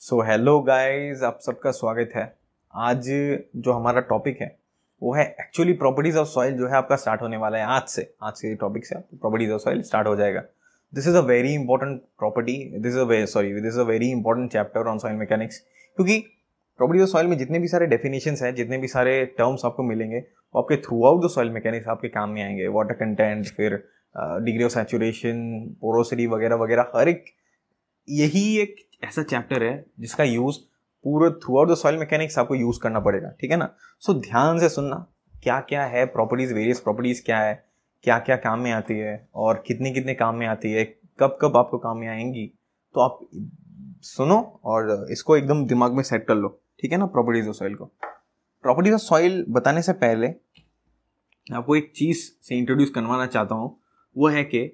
So hello guys आप सबका स्वागत है आज जो हमारा टॉपिक है वो है एक्चुअली प्रॉपर्टीज ऑफ सॉइल जो है आपका स्टार्ट होने वाला है आज से आज के टॉपिक से प्रॉपर्टीज ऑफ सॉइल स्टार्ट हो जाएगा this is a very important property this is a sorry this is a very important chapter on soil mechanics क्योंकि प्रॉपर्टीज ऑफ सॉइल में जितने भी सारे डेफिनेशन हैं जितने भी सारे टर्म्स आपको मिलेंगे वो आपके throughout the soil mechanics आपके काम में आएंगे वाटर कंटेंट फिर डिग्री ऑफ सेचुरेशन पोरोसिटी वगैरह वगैरह हर एक यही एक ऐसा चैप्टर है जिसका यूज़ पूरे throughout the soil mechanics आपको यूज़ करना पड़ेगा ठीक है ना सो so, ध्यान से सुनना क्या क्या है प्रॉपर्टीज़ वेरियस प्रॉपर्टीज़ क्या है क्या क्या काम में आती है और कितने कितने काम में आती है कब कब आपको काम में आएंगी तो आप सुनो और इसको एकदम दिमाग में सेट कर लो ठीक है ना प्रॉपर्टीज़ ऑफ सॉइल को प्रॉपर्टीज़ ऑफ सॉइल बताने से पहले आपको एक चीज़ से इंट्रोड्यूस करवाना चाहता हूँ वो है कि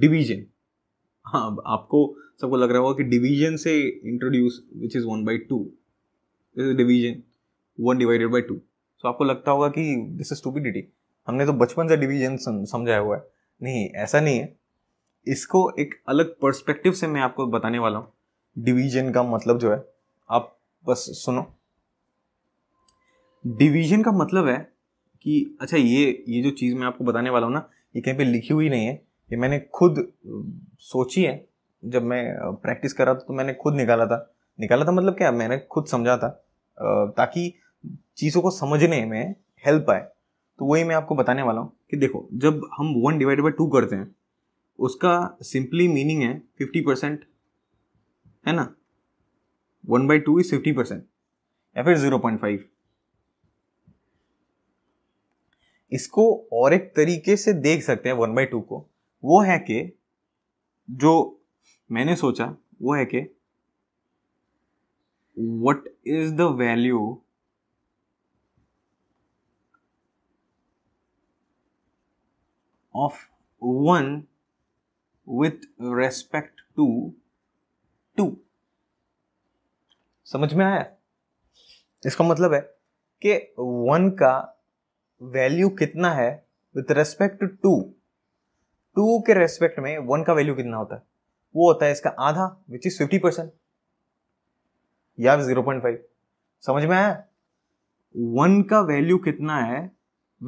डिवीजन हाँ आपको सबको लग रहा होगा कि डिवीजन से introduce which is one by two division one divided by two so आपको लगता होगा कि दिस इज स्टूपिडिटी हमने तो बचपन से डिवीजन समझाया हुआ है नहीं ऐसा नहीं है इसको एक अलग पर्सपेक्टिव से मैं आपको बताने वाला हूँ डिवीजन का मतलब जो है आप बस सुनो डिवीजन का मतलब है कि अच्छा ये ये जो चीज़ मैं आपको बताने वाला हूँ ना ये कहीं पे लिखी हुई नहीं है ये मैंने खुद सोची है जब मैं प्रैक्टिस कर रहा था तो मैंने खुद निकाला था निकाला था मतलब क्या मैंने खुद समझा था ताकि चीज़ों को समझने में हेल्प आए तो वही मैं आपको बताने वाला हूँ कि देखो जब हम वन डिवाइड बाई टू करते हैं उसका सिंपली मीनिंग है फिफ्टी परसेंट है ना one by two is fifty percent या फिर जीरो पॉइंट फाइव इसको और एक तरीके से देख सकते हैं वन बाई टू को वो है कि जो मैंने सोचा वो है कि what is the value of one with respect to two समझ में आया इसका मतलब है कि वन का वैल्यू कितना है विथ रेस्पेक्ट टू टू के रेस्पेक्ट में वन का वैल्यू कितना होता है वो होता है इसका आधा विच इज फिफ्टी परसेंट या जीरो पॉइंट फाइव समझ में आया वन का वैल्यू कितना है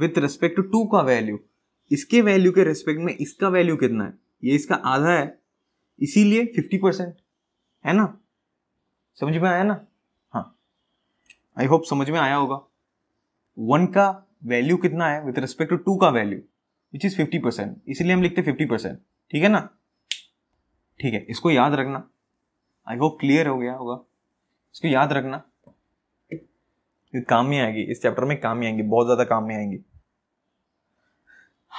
विथ रेस्पेक्ट टू टू का वैल्यू इसके वैल्यू के रेस्पेक्ट में इसका वैल्यू कितना है ये इसका आधा है इसीलिए फिफ्टी परसेंट है ना समझ में आया ना हाँ आई होप समझ में आया होगा वन का वैल्यू कितना है विथ रेस्पेक्ट टू टू का value which is fifty percent इसीलिए हम लिखते फिफ्टी परसेंट ठीक है ना ठीक है इसको याद रखना आई होप क्लियर हो गया होगा इसको याद रखना काम में आएगी इस चैप्टर में काम में आएंगे बहुत ज़्यादा काम में आएंगे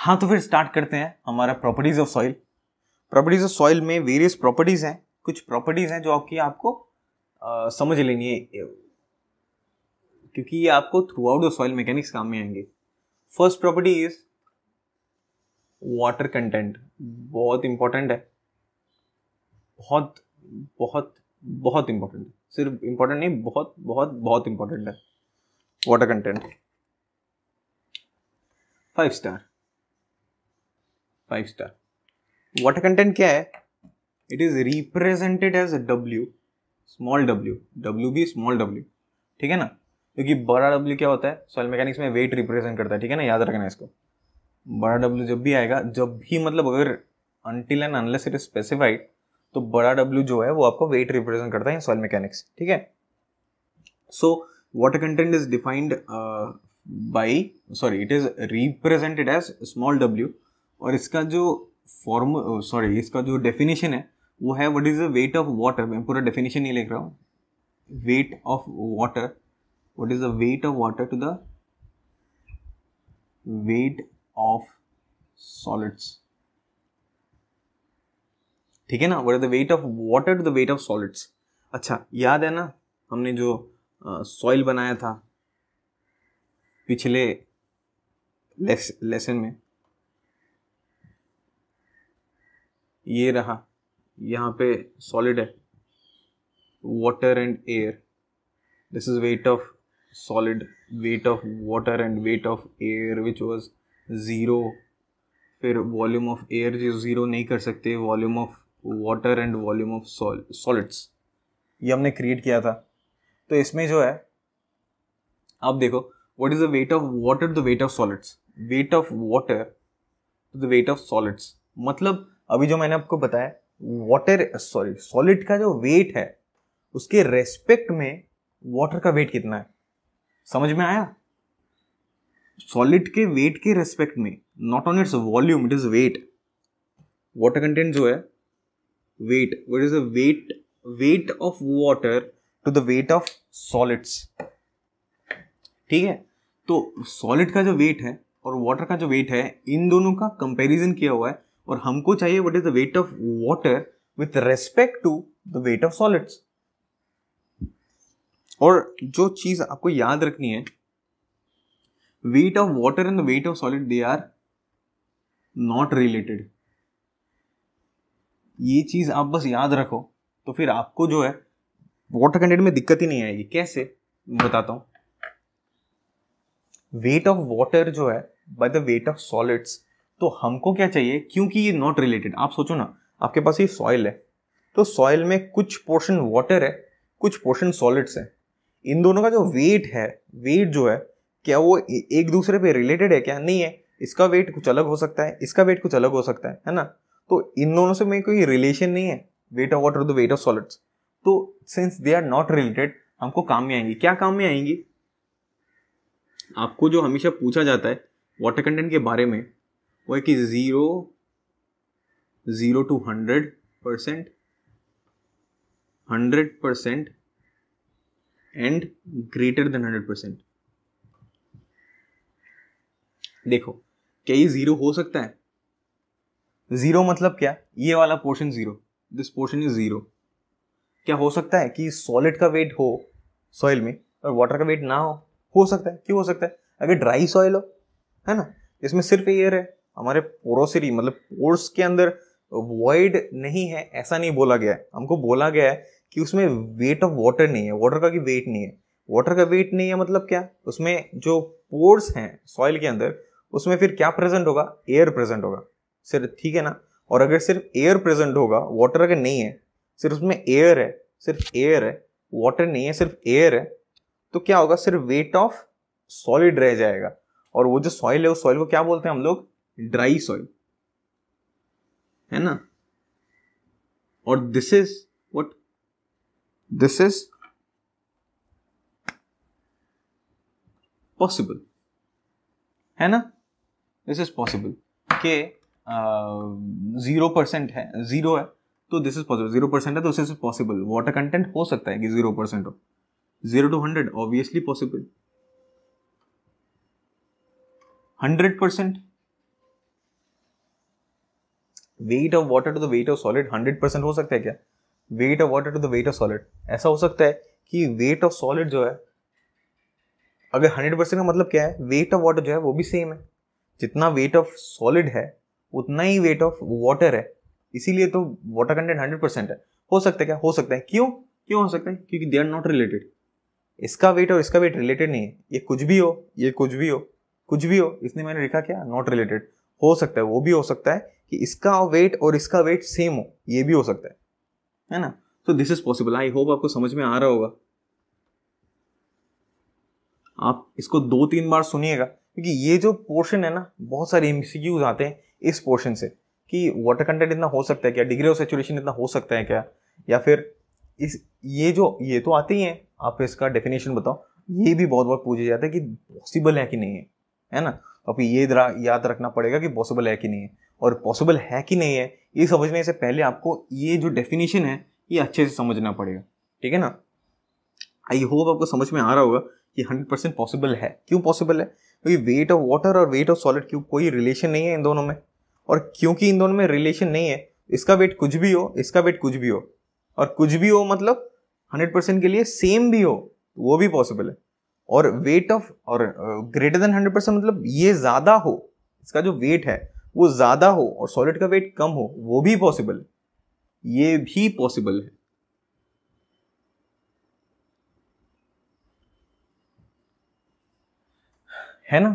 हाँ तो फिर स्टार्ट करते हैं हमारा properties of soil properties of soil में वेरियस प्रॉपर्टीज़ हैं कुछ प्रॉपर्टीज़ हैं जो आपकी आपको आ, समझ लेनी है क्योंकि ये आपको throughout the soil mechanics काम में आएंगे first property is water content बहुत इम्पोर्टेंट है बहुत बहुत बहुत इम्पोर्टेंट है सिर्फ इम्पोर्टेंट नहीं बहुत बहुत बहुत इम्पोर्टेंट है water content five star five star water content क्या है it is represented as W small W W भी स्मॉल डब्ल्यू ठीक है ना क्योंकि बड़ा डब्ल्यू क्या होता है सॉइल मैकेनिक्स में वेट रिप्रेजेंट करता है ठीक है ना याद रखना इसको बड़ा डब्ल्यू जब भी आएगा जब भी मतलब अगर until and unless it is specified तो बड़ा डब्ल्यू जो है वो आपका वेट रिप्रेजेंट करता है इन सॉइल मैकेनिक्स ठीक है so water content is defined by sorry it is represented as small W और इसका जो फॉर्म सॉरी uh, इसका जो डेफिनेशन है वो है what is the weight of water मैं पूरा डेफिनेशन नहीं लिख रहा हूँ weight of water what is the weight of water to the weight of solids ठीक है ना what is the weight of water to the weight of solids अच्छा याद है ना हमने जो सॉइल uh, बनाया था पिछले लेसन में ये रहा यहां पे सॉलिड है water and air this is weight of solid weight of water and weight of air which was zero फिर वॉल्यूम ऑफ एयर जो ज़ीरो नहीं कर सकते volume of water and volume of solids ये हमने क्रिएट किया था तो इसमें जो है आप देखो what is the weight of water the weight of solids weight of water the weight of solids मतलब अभी जो मैंने आपको बताया वाटर सॉरी सॉलिड का जो वेट है उसके रेस्पेक्ट में वाटर का वेट कितना है समझ में आया सॉलिड के वेट के रेस्पेक्ट में not on its volume it is weight water content जो है weight what is weight weight of water to the weight of solids ठीक है तो सॉलिड का जो वेट है और वाटर का जो वेट है इन दोनों का कंपैरिजन किया हुआ है और हमको चाहिए what is the weight of water with respect to the weight of solids और जो चीज आपको याद रखनी है weight of water and the weight of solid they are not related ये चीज आप बस याद रखो तो फिर आपको जो है वाटर कंटेंट में दिक्कत ही नहीं आएगी कैसे बताता हूं वेट ऑफ वाटर जो है by the weight of solids तो हमको क्या चाहिए क्योंकि ये नॉट रिलेटेड आप सोचो ना आपके पास ये सॉइल है तो सॉइल में कुछ पोर्शन वाटर है कुछ पोर्शन सॉलिड्स है इन दोनों का जो वेट है वेट जो है क्या वो एक दूसरे पे रिलेटेड है क्या नहीं है इसका वेट कुछ अलग हो सकता है इसका वेट कुछ अलग हो सकता है है ना तो इन दोनों से में कोई रिलेशन नहीं है weight of water the weight of solids तो since they are not related हमको काम में आएंगी क्या काम में आएंगी आपको जो हमेशा पूछा जाता है वाटर कंटेंट के बारे में वो है कि zero zero to hundred percent hundred percent and greater than hundred percent देखो क्या ये जीरो हो सकता है जीरो मतलब क्या ये वाला portion zero this portion is zero क्या हो सकता है कि सॉलिड का वेट हो सॉइल में और वाटर का वेट ना हो हो सकता है क्यों हो सकता है अगर ड्राई सॉइल हो है ना इसमें सिर्फ एयर है हमारे पोरोसिटी मतलब पोर्स के अंदर वॉइड नहीं है ऐसा नहीं बोला गया है हमको बोला गया है कि उसमें वेट ऑफ वाटर नहीं है वाटर का भी वेट नहीं है वाटर का वेट नहीं है मतलब क्या उसमें जो पोर्स हैं सॉइल के अंदर उसमें फिर क्या प्रेजेंट होगा एयर प्रेजेंट होगा सिर्फ ठीक है ना और अगर सिर्फ एयर प्रेजेंट होगा वाटर अगर नहीं है सिर्फ उसमें एयर है सिर्फ एयर है वाटर नहीं है सिर्फ एयर है तो क्या होगा सिर्फ वेट ऑफ सॉलिड रह जाएगा और वो जो सॉइल है उस सॉइल को क्या बोलते हैं हम लोग ड्राई सॉइल है ना और this is what this is possible है ना दिस इज पॉसिबल के जीरो uh, परसेंट है जीरो है तो this is possible zero percent है तो this is possible water content हो सकता है कि जीरो परसेंट हो zero to hundred obviously possible hundred percent weight of water to the weight of solid hundred percent हो सकता है क्या weight of water to the weight of solid ऐसा हो सकता है कि वेट ऑफ सॉलिड जो है अगर हंड्रेड परसेंट का मतलब क्या है वेट ऑफ वाटर जो है वो भी सेम है जितना वेट ऑफ सॉलिड है उतना ही वेट ऑफ वाटर है इसीलिए तो वाटर कंटेंट हंड्रेड परसेंट है हो सकता है क्या हो सकता है क्यों क्यों हो सकता है क्योंकि दे आर नॉट रिलेटेड इसका वेट और इसका वेट रिलेटेड नहीं है ये कुछ भी हो ये कुछ भी हो कुछ भी हो इसने मैंने लिखा क्या नॉट रिलेटेड हो सकता है वो भी हो सकता है कि इसका वेट और इसका वेट सेम हो ये भी हो सकता है है ना तो this is possible I hope आपको समझ में आ रहा होगा आप इसको दो तीन बार सुनिएगा क्योंकि ये जो पोर्शन है ना बहुत सारे एम आते हैं इस पोर्शन से कि वाटर कंटेंट इतना हो सकता है क्या डिग्री ऑफ सेचुरेशन इतना हो सकता है क्या या फिर इस ये जो ये तो आते ही हैं आप इसका डेफिनेशन बताओ ये भी बहुत बार पूछे जाते हैं कि पॉसिबल है कि नहीं है है ना तो आपको ये याद रखना पड़ेगा कि पॉसिबल है कि नहीं है और पॉसिबल है कि नहीं है ये समझने से पहले आपको ये जो डेफिनेशन है ये अच्छे से समझना पड़ेगा ठीक है ना आई होप आपको समझ में आ रहा होगा कि हंड्रेड परसेंट पॉसिबल है क्यों पॉसिबल है क्योंकि वेट ऑफ वाटर और वेट ऑफ सॉलिड क्यूब कोई रिलेशन नहीं है इन दोनों में और क्योंकि इन दोनों में रिलेशन नहीं है इसका वेट कुछ भी हो इसका वेट कुछ भी हो और कुछ भी हो मतलब हंड्रेड परसेंट के लिए सेम भी हो वो भी पॉसिबल है और वेट ऑफ और ग्रेटर देन हंड्रेड परसेंट मतलब ये ज़्यादा हो इसका जो वेट है वो ज़्यादा हो और सॉलिड का वेट कम हो वो भी पॉसिबल है ये भी पॉसिबल है है ना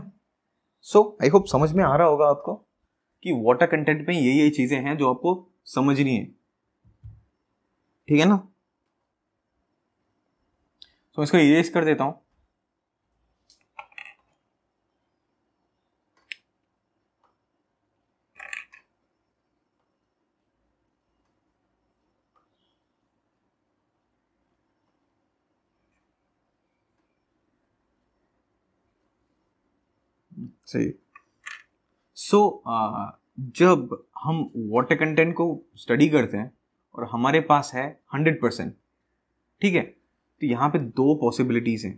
सो आई होप समझ में आ रहा होगा आपको कि वाटर कंटेंट में ये ये चीजें हैं जो आपको समझनी है ठीक है ना सो so, इसको इरेज कर देता हूं सही सो so, जब हम वाटर कंटेंट को स्टडी करते हैं और हमारे पास है हंड्रेड परसेंट ठीक है तो यहाँ पे दो पॉसिबिलिटीज़ हैं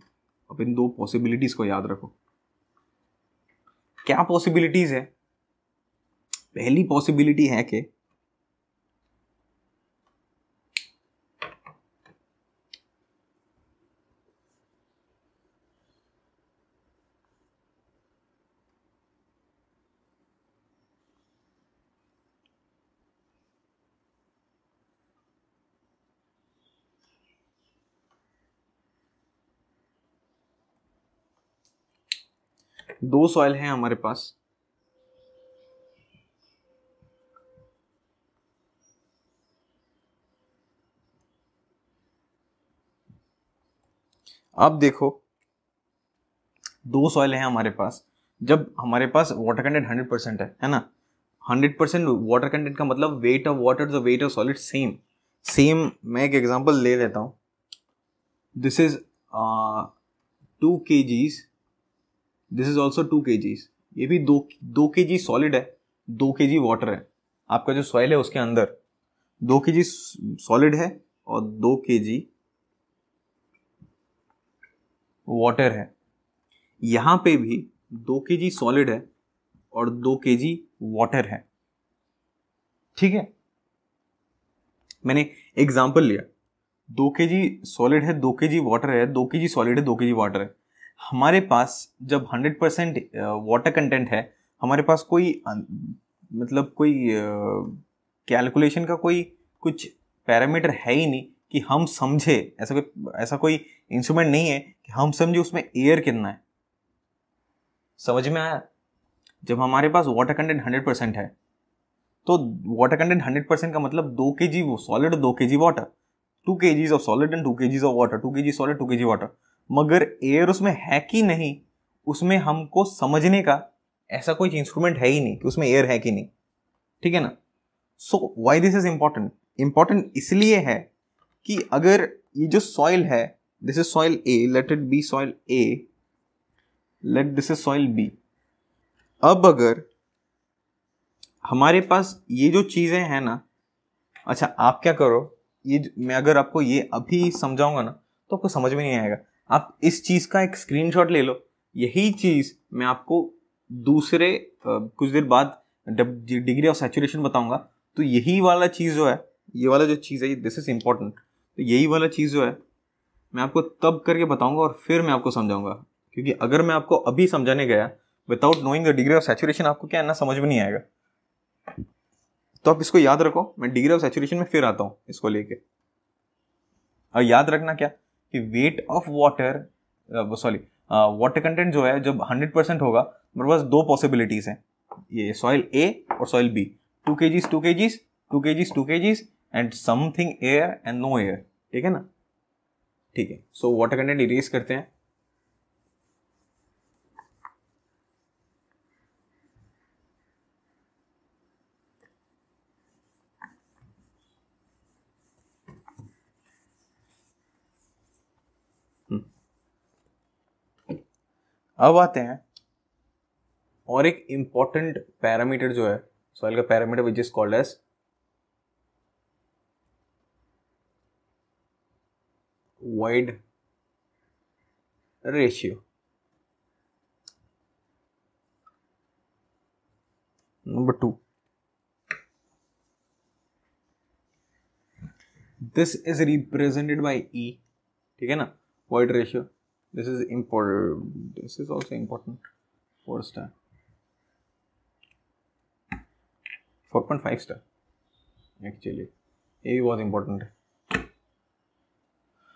अब इन दो पॉसिबिलिटीज़ को याद रखो क्या पॉसिबिलिटीज़ है पहली पॉसिबिलिटी है कि दो सॉइल हैं हमारे पास अब देखो दो सॉइल है हमारे पास जब हमारे पास वाटर कंटेंट हंड्रेड परसेंट है है ना हंड्रेड परसेंट वाटर कंटेंट का मतलब weight of water the weight of solid same same मैं एक एग्जांपल ले लेता हूँ this is two K Gs this is also two K Gs ये भी दो दो के जी सॉलिड है दो के जी वाटर है आपका जो सॉइल है उसके अंदर दो के जी सॉलिड है और दो के जी वाटर है यहां पे भी दो के जी सॉलिड है और दो के जी वाटर है ठीक है मैंने एग्जाम्पल लिया दो के जी सॉलिड है दो के जी वाटर है दो के जी सॉलिड है दो के जी वाटर है हमारे पास जब 100 परसेंट वाटर कंटेंट है हमारे पास कोई मतलब कोई कैलकुलेशन का कोई कुछ पैरामीटर है ही नहीं कि हम समझे ऐसा कोई ऐसा कोई इंस्ट्रूमेंट नहीं है कि हम समझे उसमें एयर कितना है समझ में आया जब हमारे पास वाटर कंटेंट हंड्रेड परसेंट है तो वाटर कंटेंट हंड्रेड परसेंट का मतलब दो के जी सॉलिड दो के जी water two K Gs of solid and two K Gs of water two के जी सॉलिड टू के जी वाटर मगर एयर उसमें है कि नहीं उसमें हमको समझने का ऐसा कोई इंस्ट्रूमेंट है ही नहीं कि उसमें एयर है कि नहीं ठीक है ना so why this is important important इसलिए है कि अगर ये जो सॉइल है this is soil A let it be soil A let this is soil B अब अगर हमारे पास ये जो चीज़ें हैं ना अच्छा आप क्या करो ये मैं अगर आपको ये अभी समझाऊंगा ना तो आपको समझ में नहीं आएगा आप इस चीज़ का एक स्क्रीनशॉट ले लो यही चीज़ मैं आपको दूसरे कुछ देर बाद डिग्री ऑफ सेचुरेशन बताऊंगा तो यही वाला चीज़ जो है ये वाला जो चीज़ है दिस इज़ इंपॉर्टेंट तो यही वाला चीज़ जो है मैं आपको तब करके बताऊंगा और फिर मैं आपको समझाऊंगा क्योंकि अगर मैं आपको अभी समझाने गया without knowing the degree of saturation आपको क्या ना समझ में नहीं आएगा तो आप इसको याद रखो मैं डिग्री ऑफ सेचुरेशन में फिर आता हूं इसको लेके और याद रखना क्या कि weight of water sorry water content जो है जब 100 परसेंट होगा मेरे पास दो पॉसिबिलिटीज हैं ये सॉइल ए और soil B to K Gs two K Gs two K Gs two K Gs and something air and no air ठीक है ना ठीक है सो वाटर कंटेंट इरेज करते हैं अब आते हैं और एक इंपॉर्टेंट पैरामीटर जो है सॉइल का parameter which is called as void ratio number two this is represented by E ठीक है ना void ratio this is important this is also important four star 4.5 star actually a was important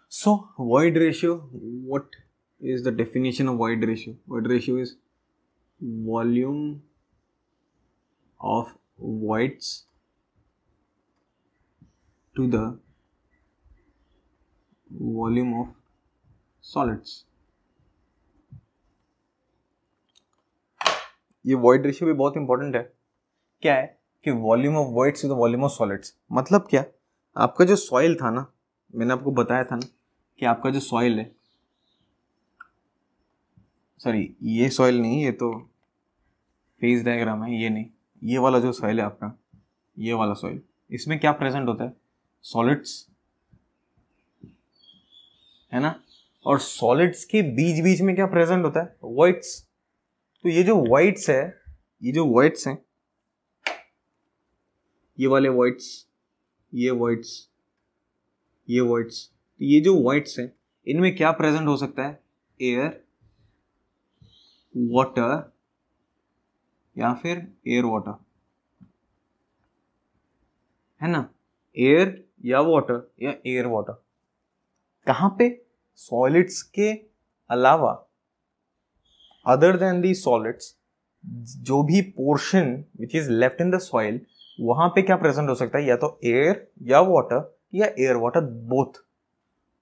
so void ratio what is the definition of void ratio void ratio is volume of voids to the volume of solids ये void ratio भी बहुत important है क्या है कि volume of voids is volume of solids मतलब क्या आपका जो सॉइल था ना मैंने आपको बताया था ना कि आपका जो सॉइल है सॉरी ये सॉइल नहीं ये तो फेज डायग्राम है ये नहीं ये वाला जो सॉइल है आपका ये वाला सॉइल इसमें क्या प्रेजेंट होता है सॉलिड्स है ना और सॉलिड्स के बीच बीच में क्या प्रेजेंट होता है वाइट्स तो ये जो वाइट्स है ये जो वाइट्स हैं ये वाले वाइट्स ये वाइट्स ये वाइट्स तो ये जो वाइट्स हैं इनमें क्या प्रेजेंट हो सकता है एयर वाटर या फिर एयर वाटर है ना एयर या वाटर या एयर वाटर कहां पे सॉलिड्स के अलावा अदर देन दी सॉलिड्स जो भी portion which is left in the soil वहां पे क्या प्रेजेंट हो सकता है या तो एयर या वाटर या एयर वाटर बोथ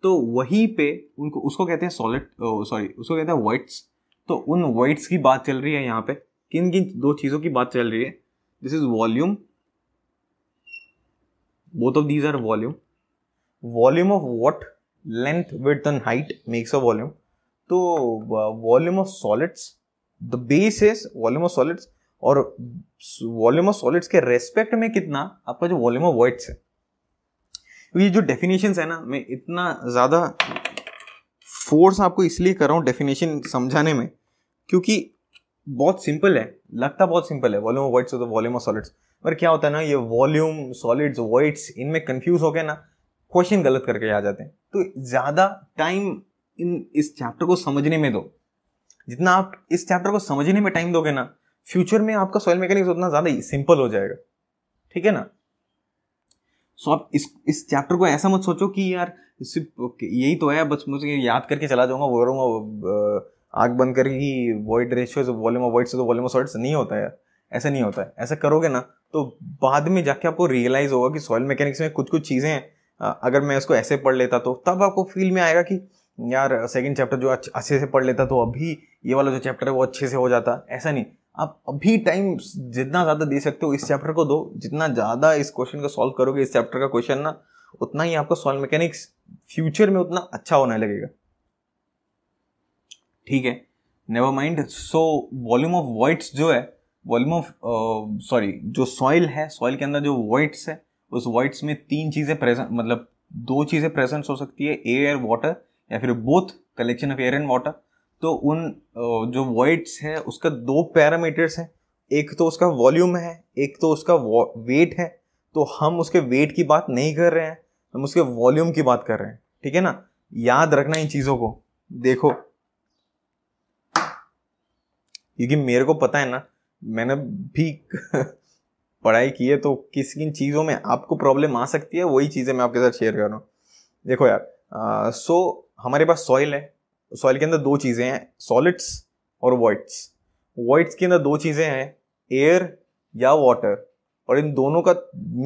तो वहीं पे उनको उसको कहते हैं सॉलिड सॉरी उसको कहते हैं वाइट्स तो उन वाइट्स की बात चल रही है यहाँ पे किन किन दो चीज़ों की बात चल रही है this is volume both of these are volume volume of what length width and height makes a volume तो volume of solids the base is volume of solids और वॉल्यूम ऑफ सॉलिड्स के रेस्पेक्ट में कितना आपका जो volume of words है ये जो डेफिनेशन है ना मैं इतना ज़्यादा फोर्स आपको इसलिए कर रहा हूँ डेफिनेशन समझाने में क्योंकि बहुत सिंपल है लगता बहुत सिंपल है volume of voids volume of solids पर क्या होता है ना ये वॉल्यूम सॉलिड्स वर्ड्स इनमें कंफ्यूज हो गया ना क्वेश्चन गलत करके आ जाते हैं तो ज़्यादा टाइम इन इस चैप्टर को समझने में दो जितना आप इस चैप्टर को समझने में टाइम दोगे ना फ्यूचर में आपका सॉइल मैकेनिक्स उतना ज़्यादा सिंपल हो जाएगा ठीक है ना सो आप इस इस चैप्टर को ऐसा मत सोचो कि यार सिर्फ यही तो है बस मुझे याद करके चला जाऊंगा वो आग बंद करके ही वॉइड रेशियो से वॉल्यूम ऑफ वाइट से तो वॉल्यूम ऑफ सॉइड्स नहीं होता है ऐसा नहीं होता है ऐसा करोगे ना तो बाद में जाके आपको रियलाइज होगा कि सॉइल मैकेनिक्स में कुछ कुछ चीज़ें हैं अगर मैं उसको ऐसे पढ़ लेता तो तब आपको फील में आएगा कि यार सेकंड चैप्टर जो अच्छे से पढ़ लेता तो अभी ये वाला जो चैप्टर है वो अच्छे से हो जाता ऐसा नहीं आप अभी टाइम जितना ज़्यादा दे सकते हो इस चैप्टर को दो जितना ज़्यादा इस क्वेश्चन को सॉल्व करोगे इस चैप्टर का क्वेश्चन ना उतना ही आपका सॉल्व मैकेनिक्स फ्यूचर में उतना अच्छा होने लगेगा ठीक है never mind so volume of voids जो है वॉल्यूम ऑफ सॉरी जो सॉइल है सॉइल के अंदर जो वॉइट्स है उस वॉइड्स में तीन चीज़ें प्रेजेंट मतलब दो चीज़ें प्रेजेंट हो सकती है एयर वाटर या फिर both collection of air and water तो उन जो वॉइड्स है उसका दो पैरामीटर्स हैं एक तो उसका वॉल्यूम है एक तो उसका वेट है तो हम उसके वेट की बात नहीं कर रहे हैं हम उसके वॉल्यूम की बात कर रहे हैं ठीक है ना याद रखना इन चीज़ों को देखो क्योंकि मेरे को पता है ना मैंने भी पढ़ाई की है तो किस किन चीज़ों में आपको प्रॉब्लम आ सकती है वही चीज़ें मैं आपके साथ शेयर कर रहा हूँ देखो यार सो so, हमारे पास सॉइल है सॉइल के अंदर दो चीज़ें हैं सॉलिड्स और वाइट्स वाइट्स के अंदर दो चीज़ें हैं एयर या वाटर और इन दोनों का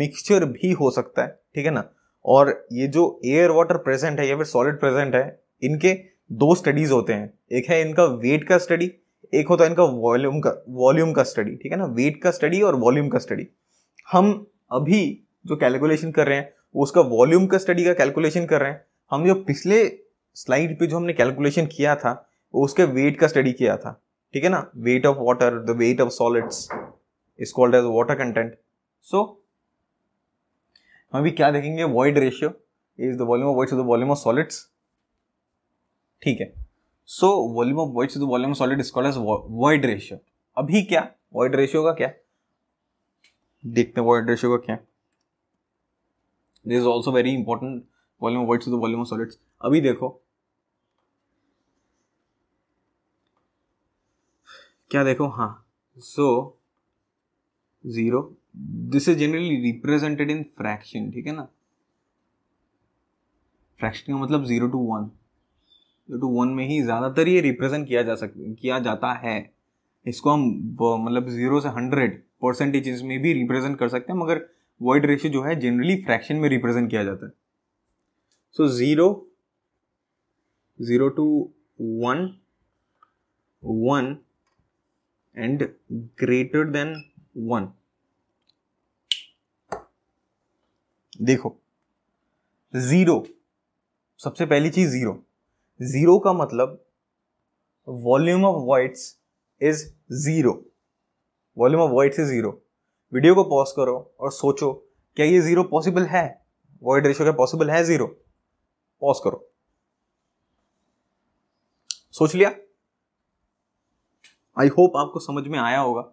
मिक्सचर भी हो सकता है ठीक है ना और ये जो एयर वाटर प्रेजेंट है या फिर सॉलिड प्रेजेंट है इनके दो स्टडीज होते हैं एक है इनका वेट का स्टडी एक होता है इनका वॉल्यूम का वॉल्यूम का स्टडी ठीक है ना वेट का स्टडी और वॉल्यूम का स्टडी हम अभी जो कैलकुलेशन कर रहे हैं वो उसका वॉल्यूम का स्टडी का कैलकुलेशन कर रहे हैं हम जो पिछले स्लाइड पे जो हमने कैलकुलेशन किया था वो उसके वेट का स्टडी किया था ठीक है ना weight of water the weight of solids is called as water content so हम अभी क्या देखेंगे void ratio is the volume of void the volume of solids ठीक है so volume of void to the volume solid is called as void ratio अभी क्या void ratio का क्या देखते हैं वॉइड रेशियो का क्या this is also very important volume of void to the volume of solids अभी देखो क्या देखो हाँ so zero this is generally represented in fraction ठीक है ना फ्रैक्शन का मतलब जीरो टू वन तो टू वन में ही ज़्यादातर ये रिप्रेजेंट किया जा सक किया जाता है इसको हम मतलब जीरो से हंड्रेड परसेंटेज में भी रिप्रेजेंट कर सकते हैं मगर वर्ड रेशियो जो है जनरली फ्रैक्शन में रिप्रेजेंट किया जाता है so zero zero to one one and greater than one देखो ज़ीरो सबसे पहली चीज़ ज़ीरो जीरो का मतलब volume of voids is zero volume of voids is zero video को पॉज करो और सोचो क्या ये जीरो पॉसिबल है वॉइड रेशियो क्या पॉसिबल है जीरो पॉज करो सोच लिया आई होप आपको समझ में आया होगा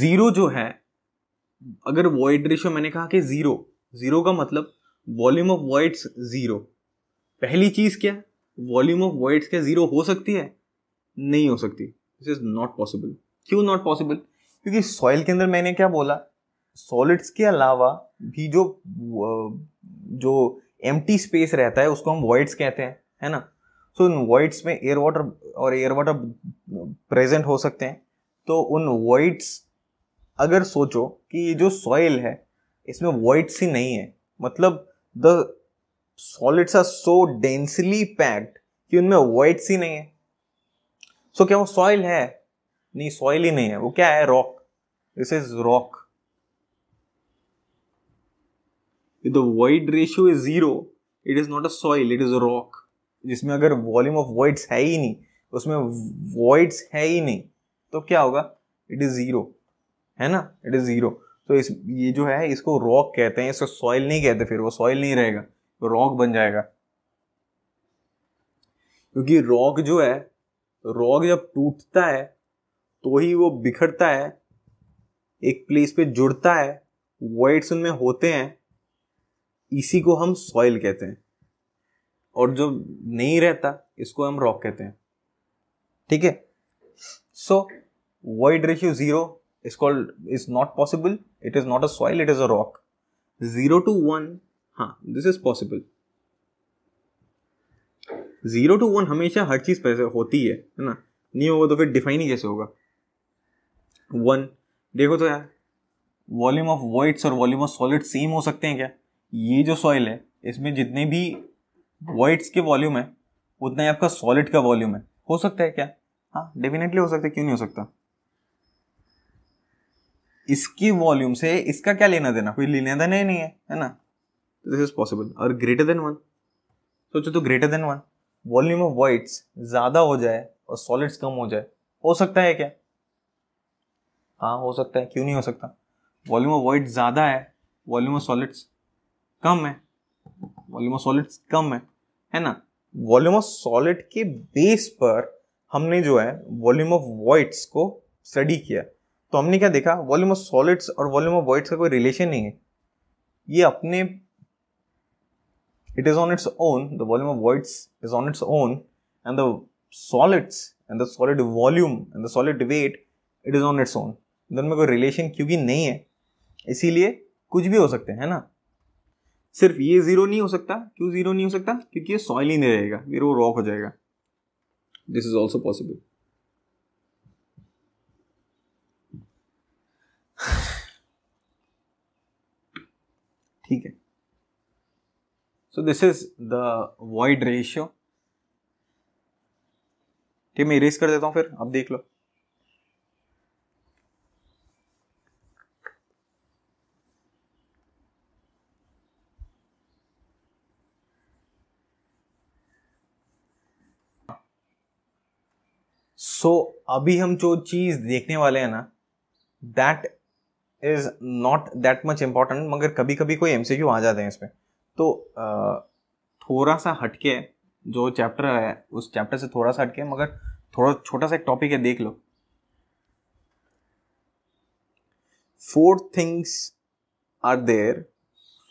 जीरो जो है अगर वॉइड रेशियो मैंने कहा कि जीरो जीरो का मतलब वॉल्यूम ऑफ वर्ड्स ज़ीरो पहली चीज़ क्या वॉल्यूम ऑफ वर्ड्स क्या ज़ीरो हो सकती है नहीं हो सकती दिस इज़ नॉट पॉसिबल क्यों नॉट पॉसिबल क्योंकि सॉइल के अंदर मैंने क्या बोला सॉलिड्स के अलावा भी जो जो एम स्पेस रहता है उसको हम वॉइड्स कहते हैं है ना सो so, उन वॉइड्स में एयर वाटर और एयर वाटर प्रेजेंट हो सकते हैं तो उन वॉइड्स अगर सोचो कि ये जो सॉइल है इसमें वॉइड्स ही नहीं है मतलब the solids are so densely packed कि उनमें वाइट्स ही नहीं है सो so, क्या वो सॉइल है नहीं सॉइल ही नहीं है वो क्या है rock this is rock the void ratio is zero it is not a soil it is a rock जिसमें अगर वॉल्यूम ऑफ वाइट्स है ही नहीं उसमें वाइट्स है ही नहीं तो क्या होगा इट इज जीरो है ना इट इज जीरो तो इस ये जो है इसको रॉक कहते हैं इसको सॉइल नहीं कहते फिर वो सॉइल नहीं रहेगा तो रॉक बन जाएगा क्योंकि रॉक जो है रॉक जब टूटता है तो ही वो बिखरता है एक प्लेस पे जुड़ता है वर्ड्स उनमें होते हैं इसी को हम सॉइल कहते हैं और जो नहीं रहता इसको हम रॉक कहते हैं ठीक है so void ratio zero is called is not possible it is not a soil it is a rock 0 to 1 हाँ this is possible zero to one हमेशा हर चीज़ पैसे होती है है ना नहीं होगा तो फिर डिफाइन ही कैसे होगा वन देखो तो यार वॉल्यूम ऑफ वॉइड्स और वॉल्यूम ऑफ सॉलिड सेम हो सकते हैं क्या ये जो सॉइल है इसमें जितने भी वॉइड्स के वॉल्यूम है उतना ही आपका सॉलिड का वॉल्यूम है हो सकता है क्या हाँ डेफिनेटली हो सकता है क्यों नहीं हो सकता इसकी वॉल्यूम से इसका क्या लेना देना कोई लेना देना ही नहीं है है ना दिस इज पॉसिबल और ग्रेटर देन वन सोचो तो greater than one volume of voids ज्यादा हो जाए और सॉलिड्स कम हो जाए हो सकता है क्या हाँ हो सकता है क्यों नहीं हो सकता वॉल्यूम ऑफ वाइट ज्यादा है वॉल्यूम ऑफ सॉलिड्स कम है वॉल्यूम ऑफ सॉलिड्स कम है है ना वॉल्यूम ऑफ सॉलिड के बेस पर हमने जो है वॉल्यूम ऑफ वाइट्स को स्टडी किया तो हमने क्या देखा वॉल्यूम ऑफ सॉलिड्स और वॉल्यूम ऑफ वॉइड्स का कोई रिलेशन नहीं है ये अपने it is on its own the volume of voids is on its own and the solids and the solid volume and the solid weight it is on its own दोनों में कोई relation क्योंकि नहीं है इसीलिए कुछ भी हो सकते हैं ना सिर्फ ये जीरो नहीं हो सकता क्यों जीरो नहीं हो सकता क्योंकि ये सॉइल ही नहीं रहेगा फिर वो रॉक हो जाएगा दिस इज ऑल्सो पॉसिबल ठीक है so this is the void ratio ठीक मैं इरेज कर देता हूं फिर आप देख लो सो so, अभी हम जो चीज देखने वाले हैं ना that is not that much important मगर कभी कभी कोई एम आ जाते हैं इसमें तो थोड़ा सा हटके जो चैप्टर है उस चैप्टर से थोड़ा सा हटके मगर थोड़ा छोटा सा एक टॉपिक है देख लो four things are there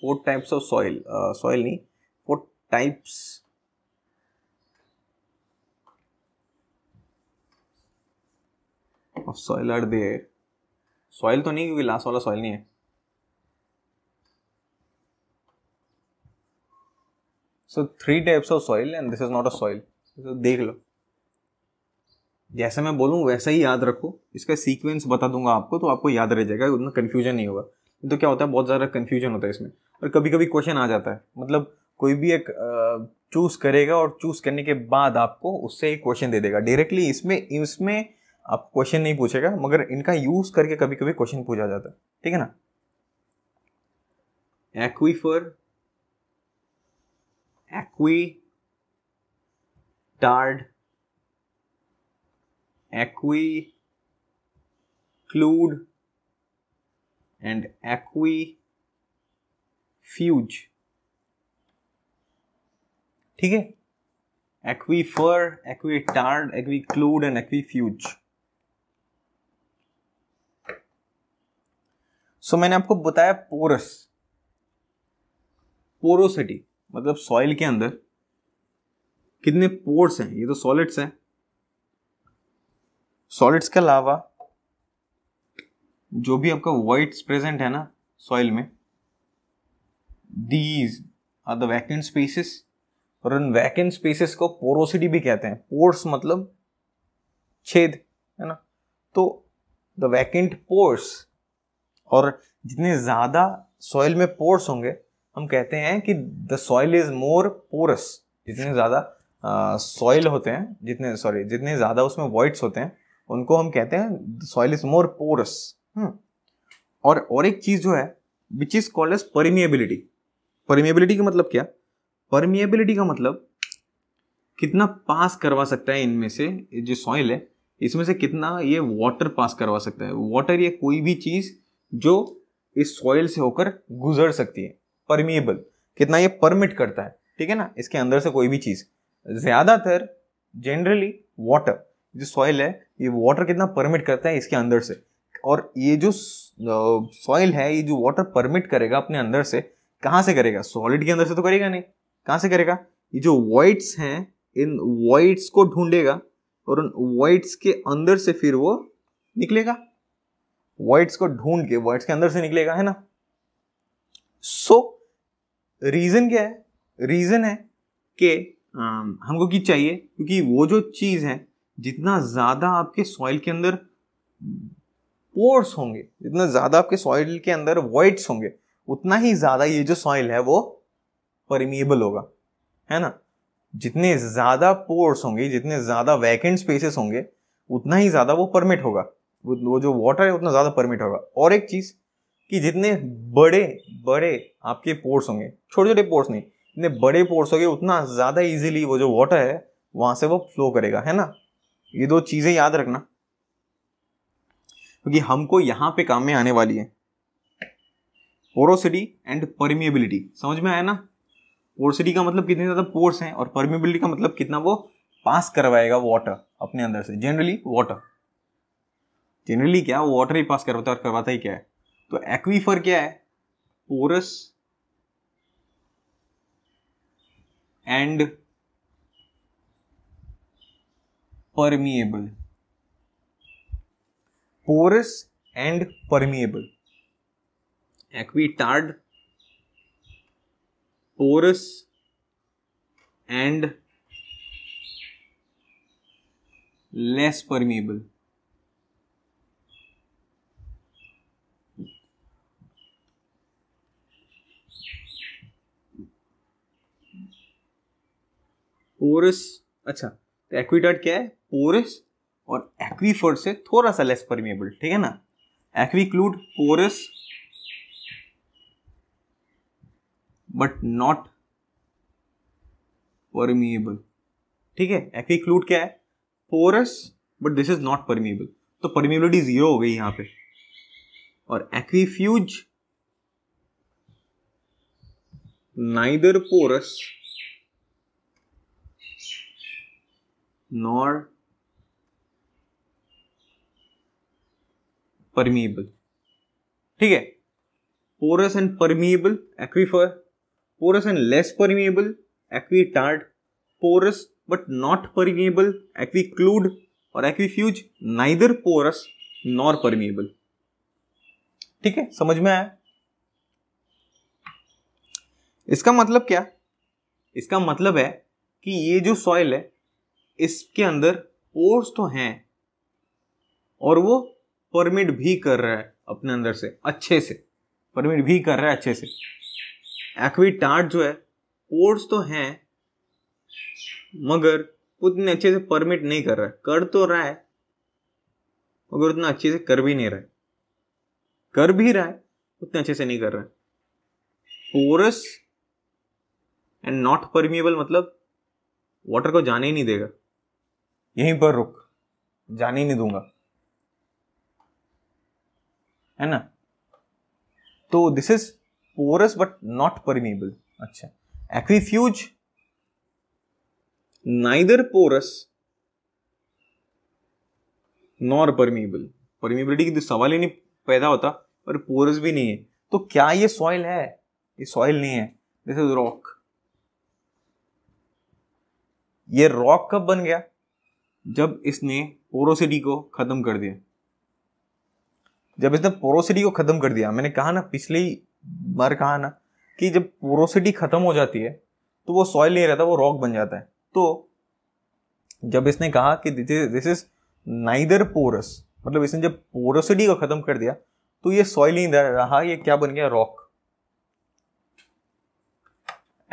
four types of soil soil नहीं four types of soil are there soil तो नहीं क्योंकि लास्ट वाला सॉइल नहीं है so three types of soil and this is not a soil देख लो जैसे मैं बोलूँ वैसा ही याद रखो इसका सीक्वेंस बता दूंगा आपको तो आपको याद रह जाएगा उतना कन्फ्यूजन नहीं होगा तो क्या होता है बहुत ज़्यादा कन्फ्यूजन होता है इसमें और कभी कभी क्वेश्चन आ जाता है मतलब कोई भी एक चूज़ करेगा और चूज़ करने के बाद आपको उससे एक क्वेश्चन दे देगा डायरेक्टली इसमें इसमें आप क्वेश्चन नहीं पूछेगा मगर इनका यूज करके कभी कभी क्वेश्चन पूछा जाता है ठीक है ना aquifer aquitard aquiclude and aquifuge ठीक है aquifer aquitard aquiclude and aquifuge so so, मैंने आपको बताया पोरस पोरोसिटी मतलब सॉइल के अंदर कितने पोर्स हैं ये तो सॉलिड्स हैं सॉलिड्स के अलावा जो भी आपका वाइट्स प्रेजेंट है ना सॉइल में these are the vacant spaces और उन वैकेंट स्पेसेस को पोरोसिटी भी कहते हैं पोर्स मतलब छेद है ना तो द वैकेंट पोर्स और जितने ज़्यादा सॉइल में पोर्स होंगे हम कहते हैं कि the soil is more porous जितने ज़्यादा सॉइल होते हैं जितने सॉरी जितने ज़्यादा उसमें वॉइड्स होते हैं उनको हम कहते हैं सॉइल इज़ मोर पोरस और और एक चीज़ जो है which is called as permeability permeability का मतलब क्या परमिएबिलिटी का मतलब कितना पास करवा सकता है इनमें से जो सॉइल है इसमें से कितना ये वाटर पास करवा सकता है वाटर ये कोई भी चीज़ जो इस सॉइल से होकर गुजर सकती है परमिएबल कितना ये परमिट करता है ठीक है ना इसके अंदर से कोई भी चीज़ ज़्यादातर जनरली वाटर जो सॉइल है ये वाटर कितना परमिट करता है इसके अंदर से और ये जो सॉइल है ये जो वाटर परमिट करेगा अपने अंदर से कहाँ से करेगा सॉलिड के अंदर से तो करेगा नहीं कहाँ से करेगा ये जो वाइट्स हैं इन वाइट्स को ढूंढेगा और उन वाइट्स के अंदर से फिर वो निकलेगा वर्ड्स को ढूंढ के वर्ड्स के अंदर से निकलेगा है ना सो so, रीजन क्या है रीजन है कि हमको की चाहिए क्योंकि वो जो चीज़ है जितना ज़्यादा आपके सॉइल के अंदर पोर्स होंगे जितना ज़्यादा आपके सॉइल के अंदर वर्ड्स होंगे उतना ही ज़्यादा ये जो सॉइल है वो परमिएबल होगा है ना जितने ज़्यादा पोर्स होंगे जितने ज़्यादा वैकेंट स्पेसेस होंगे उतना ही ज़्यादा वो परमिट होगा वो जो वाटर है उतना ज़्यादा परमिट होगा और एक चीज़ कि जितने बड़े बड़े आपके पोर्ट्स होंगे छोटे छोटे पोर्ट्स नहीं जितने बड़े पोर्ट्स होंगे उतना ज़्यादा इजीली वो जो वाटर है वहाँ से वो फ्लो करेगा है ना ये दो चीज़ें याद रखना क्योंकि तो हमको यहाँ पे काम में आने वाली है पोरोसिटी एंड परमिएबिलिटी समझ में आया ना पोरोसिटी का मतलब कितने ज़्यादा पोर्स हैं और परमिएबिलिटी का मतलब कितना वो पास करवाएगा वाटर अपने अंदर से जनरली वाटर जनरली क्या वाटर ही पास करवाता है और करवाता ही क्या है तो एक्वीफर क्या है porous and permeable porous and permeable tard porous and less permeable porous अच्छा तो एक्विडर्ट क्या है पोरस और एक्वीफर से थोड़ा सा लेस परमिएबल ठीक है ना aquiclude porous but not permeable ठीक है एक्वीक्लूड क्या है porous but this is not permeable तो परमिएबिलिटी जीरो हो गई यहां पे और aquifuge neither porous nor permeable ठीक है porous and permeable fer porous and less permeable tard porous but not permeable clude और aquifuge neither porous nor permeable ठीक है समझ में आया इसका मतलब क्या इसका मतलब है कि ये जो सॉइल है इसके अंदर पोर्स तो हैं और वो परमिट भी कर रहा है अपने अंदर से अच्छे से परमिट भी कर रहा है अच्छे से एक्वी टार्ट जो है पोर्स तो हैं मगर उतने अच्छे से परमिट नहीं कर रहा है कर तो रहा है मगर उतना अच्छे से कर भी नहीं रहा है कर भी रहा है उतने अच्छे से नहीं कर रहा है पोरस एंड नॉट परमिएबल मतलब वाटर को जाने ही नहीं देगा यहीं पर रुक जाने ही नहीं दूंगा है ना तो this is porous but not permeable अच्छा aquifuge neither porous nor permeable permeability की तो सवाल ही नहीं पैदा होता पर पोरस भी नहीं है तो क्या ये सॉइल है ये सॉइल नहीं है दिस इज रॉक ये रॉक कब बन गया जब इसने पोरोसिटी को ख़त्म कर दिया जब इसने पोरोसिटी को ख़त्म कर दिया मैंने कहा ना पिछली बार कहा ना कि जब पोरोसिटी ख़त्म हो जाती है तो वो सॉइल नहीं रहता वो रॉक बन जाता है तो जब इसने कहा कि दिस इज नाइदर पोरस मतलब इसने जब पोरोसिटी को ख़त्म कर दिया तो ये सॉइल नहीं रहा ये क्या बन गया रॉक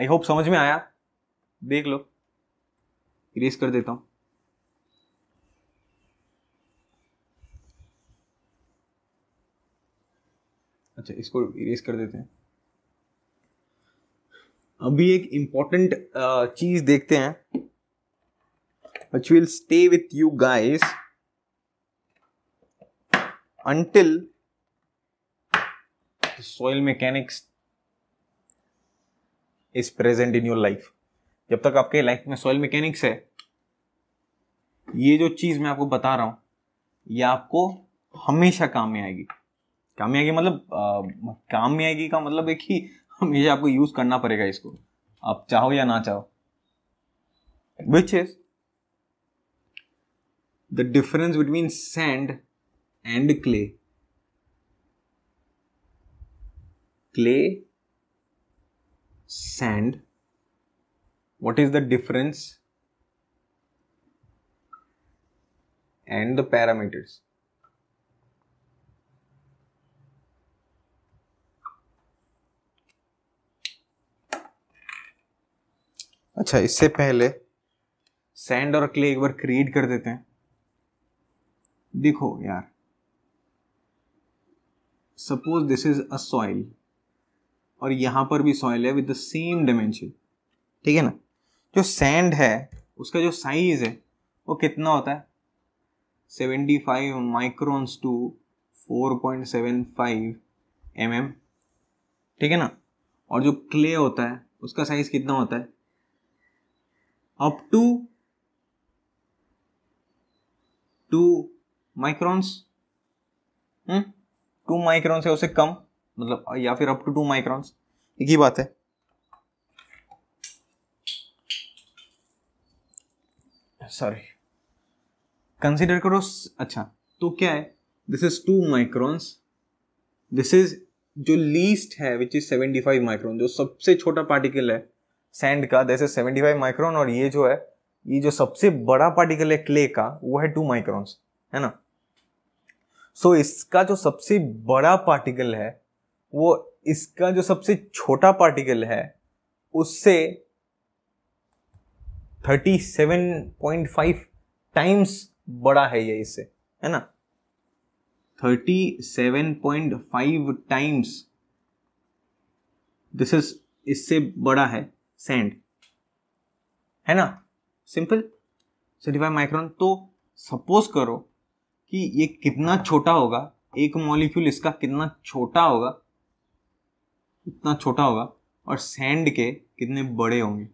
आई होप समझ में आया देख लो इरेज कर देता हूं अच्छा इसको इरेज कर देते हैं अभी एक इंपॉर्टेंट चीज देखते हैं which will stay with you guys until the mechanics is present in your life जब तक आपके लाइफ में सॉइल मैकेनिक्स है ये जो चीज मैं आपको बता रहा हूं ये आपको हमेशा काम में आएगी कामयागी मतलब कामयागी का मतलब है ही हमेशा आपको यूज करना पड़ेगा इसको आप चाहो या ना चाहो which is the difference between sand and clay clay sand what is the difference and the parameters अच्छा इससे पहले सैंड और क्ले एक बार क्रिएट कर देते हैं देखो यार suppose this is a soil और यहां पर भी सॉइल है विद द सेम डायमेंशन ठीक है ना जो सैंड है उसका जो साइज है वो कितना होता है seventy five microns to four point seven five M M ठीक है ना और जो क्ले होता है उसका साइज कितना होता है up to two microns two microns है उसे कम मतलब या फिर अप टू टू माइक्रॉन्स एक ही बात है सॉरी कंसिडर करो अच्छा तो क्या है this is two microns this is जो लीस्ट है which is seventy five micron जो सबसे छोटा पार्टिकल है सैंड का जैसे 75 माइक्रोन और ये जो है ये जो सबसे बड़ा पार्टिकल है क्ले का वो है टू माइक्रोन है ना सो so, इसका जो सबसे बड़ा पार्टिकल है वो इसका जो सबसे छोटा पार्टिकल है उससे 37.5 टाइम्स बड़ा है ये इससे है ना 37.5 टाइम्स दिस इज इससे बड़ा है सेंड है ना सिंपल सेवेंटी फाइव माइक्रोन तो सपोज करो कि ये कितना छोटा होगा एक मॉलिक्यूल इसका कितना छोटा होगा इतना छोटा होगा और सैंड के कितने बड़े होंगे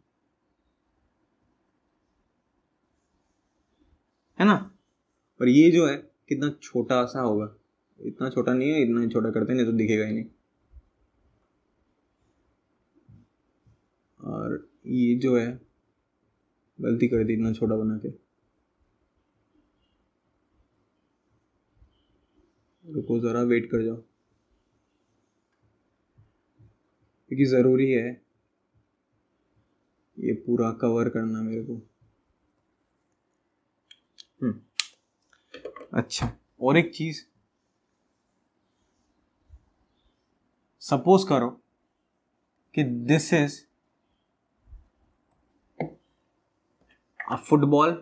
है ना और ये जो है कितना छोटा सा होगा इतना छोटा नहीं है इतना छोटा करते नहीं तो दिखेगा ही नहीं और ये जो है गलती कर दी इतना छोटा बना के रुको ज़रा वेट कर जाओ क्योंकि ज़रूरी है ये पूरा कवर करना मेरे को हम्म। अच्छा और एक चीज़ सपोज करो कि this is football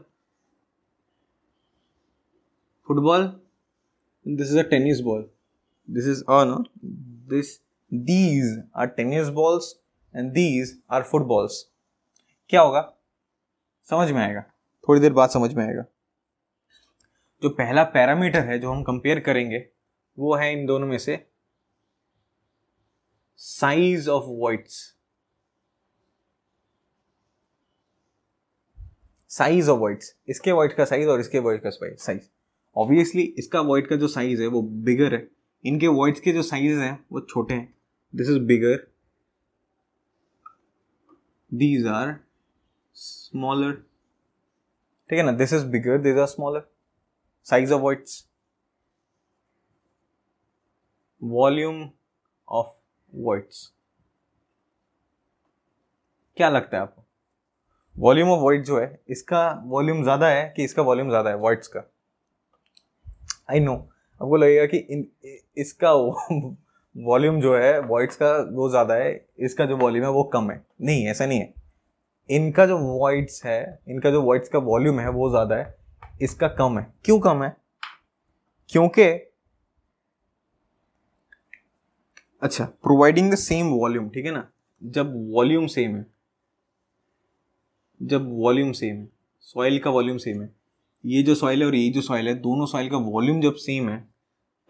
football this is a tennis ball this is oh no this these are tennis balls and these are footballs क्या होगा समझ में आएगा थोड़ी देर बाद समझ में आएगा जो पहला पैरामीटर है जो हम कंपेयर करेंगे वो है इन दोनों में से size of voids size of voids इसके वर्ड का साइज और इसके वर्ड का साइज ऑब्वियसली इसका वर्ड का जो साइज है वो बिगर है इनके वर्ड्स के जो साइज हैं वो छोटे हैं this is bigger these are smaller ठीक है ना this is bigger this are smaller size of voids volume of voids क्या लगता है आपको वॉल्यूम ऑफ वर्ड जो है इसका वॉल्यूम ज़्यादा है कि इसका वॉल्यूम ज़्यादा है वर्ड्स का आई नो आपको लगेगा कि इन इसका वॉल्यूम जो है वर्ड्स का वो ज़्यादा है इसका जो वॉल्यूम है वो कम है नहीं ऐसा नहीं है इनका जो वर्ड्स है इनका जो वर्ड्स का वॉल्यूम है वो ज़्यादा है इसका कम है क्यों कम है क्योंकि अच्छा प्रोवाइडिंग द सेम वॉल्यूम ठीक है ना जब वॉल्यूम सेम है जब वॉल्यूम सेम है सॉइल का वॉल्यूम सेम है ये जो सॉइल है और ये जो सॉइल है दोनों सॉइल का वॉल्यूम जब सेम है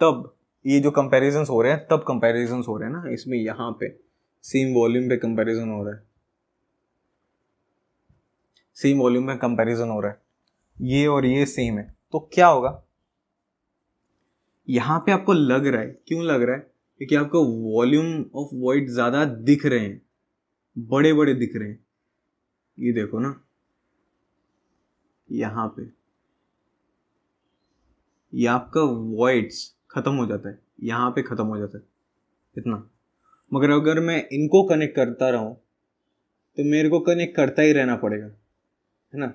तब ये जो कंपेरिजन हो रहे हैं तब कंपेरिजन हो रहे हैं ना इसमें यहाँ पे सेम वॉल्यूम पे कंपेरिजन हो रहा है सेम वॉल्यूम में कंपेरिजन हो रहा है ये और ये सेम है तो क्या होगा यहाँ पे आपको लग रहा है क्यों लग रहा है क्योंकि आपको वॉल्यूम ऑफ वॉइड ज़्यादा दिख रहे हैं बड़े बड़े दिख रहे हैं ये देखो ना यहाँ पे ये आपका वॉइड्स ख़त्म हो जाता है यहाँ पे ख़त्म हो जाता है इतना मगर अगर मैं इनको कनेक्ट करता रहूँ तो मेरे को कनेक्ट करता ही रहना पड़ेगा है ना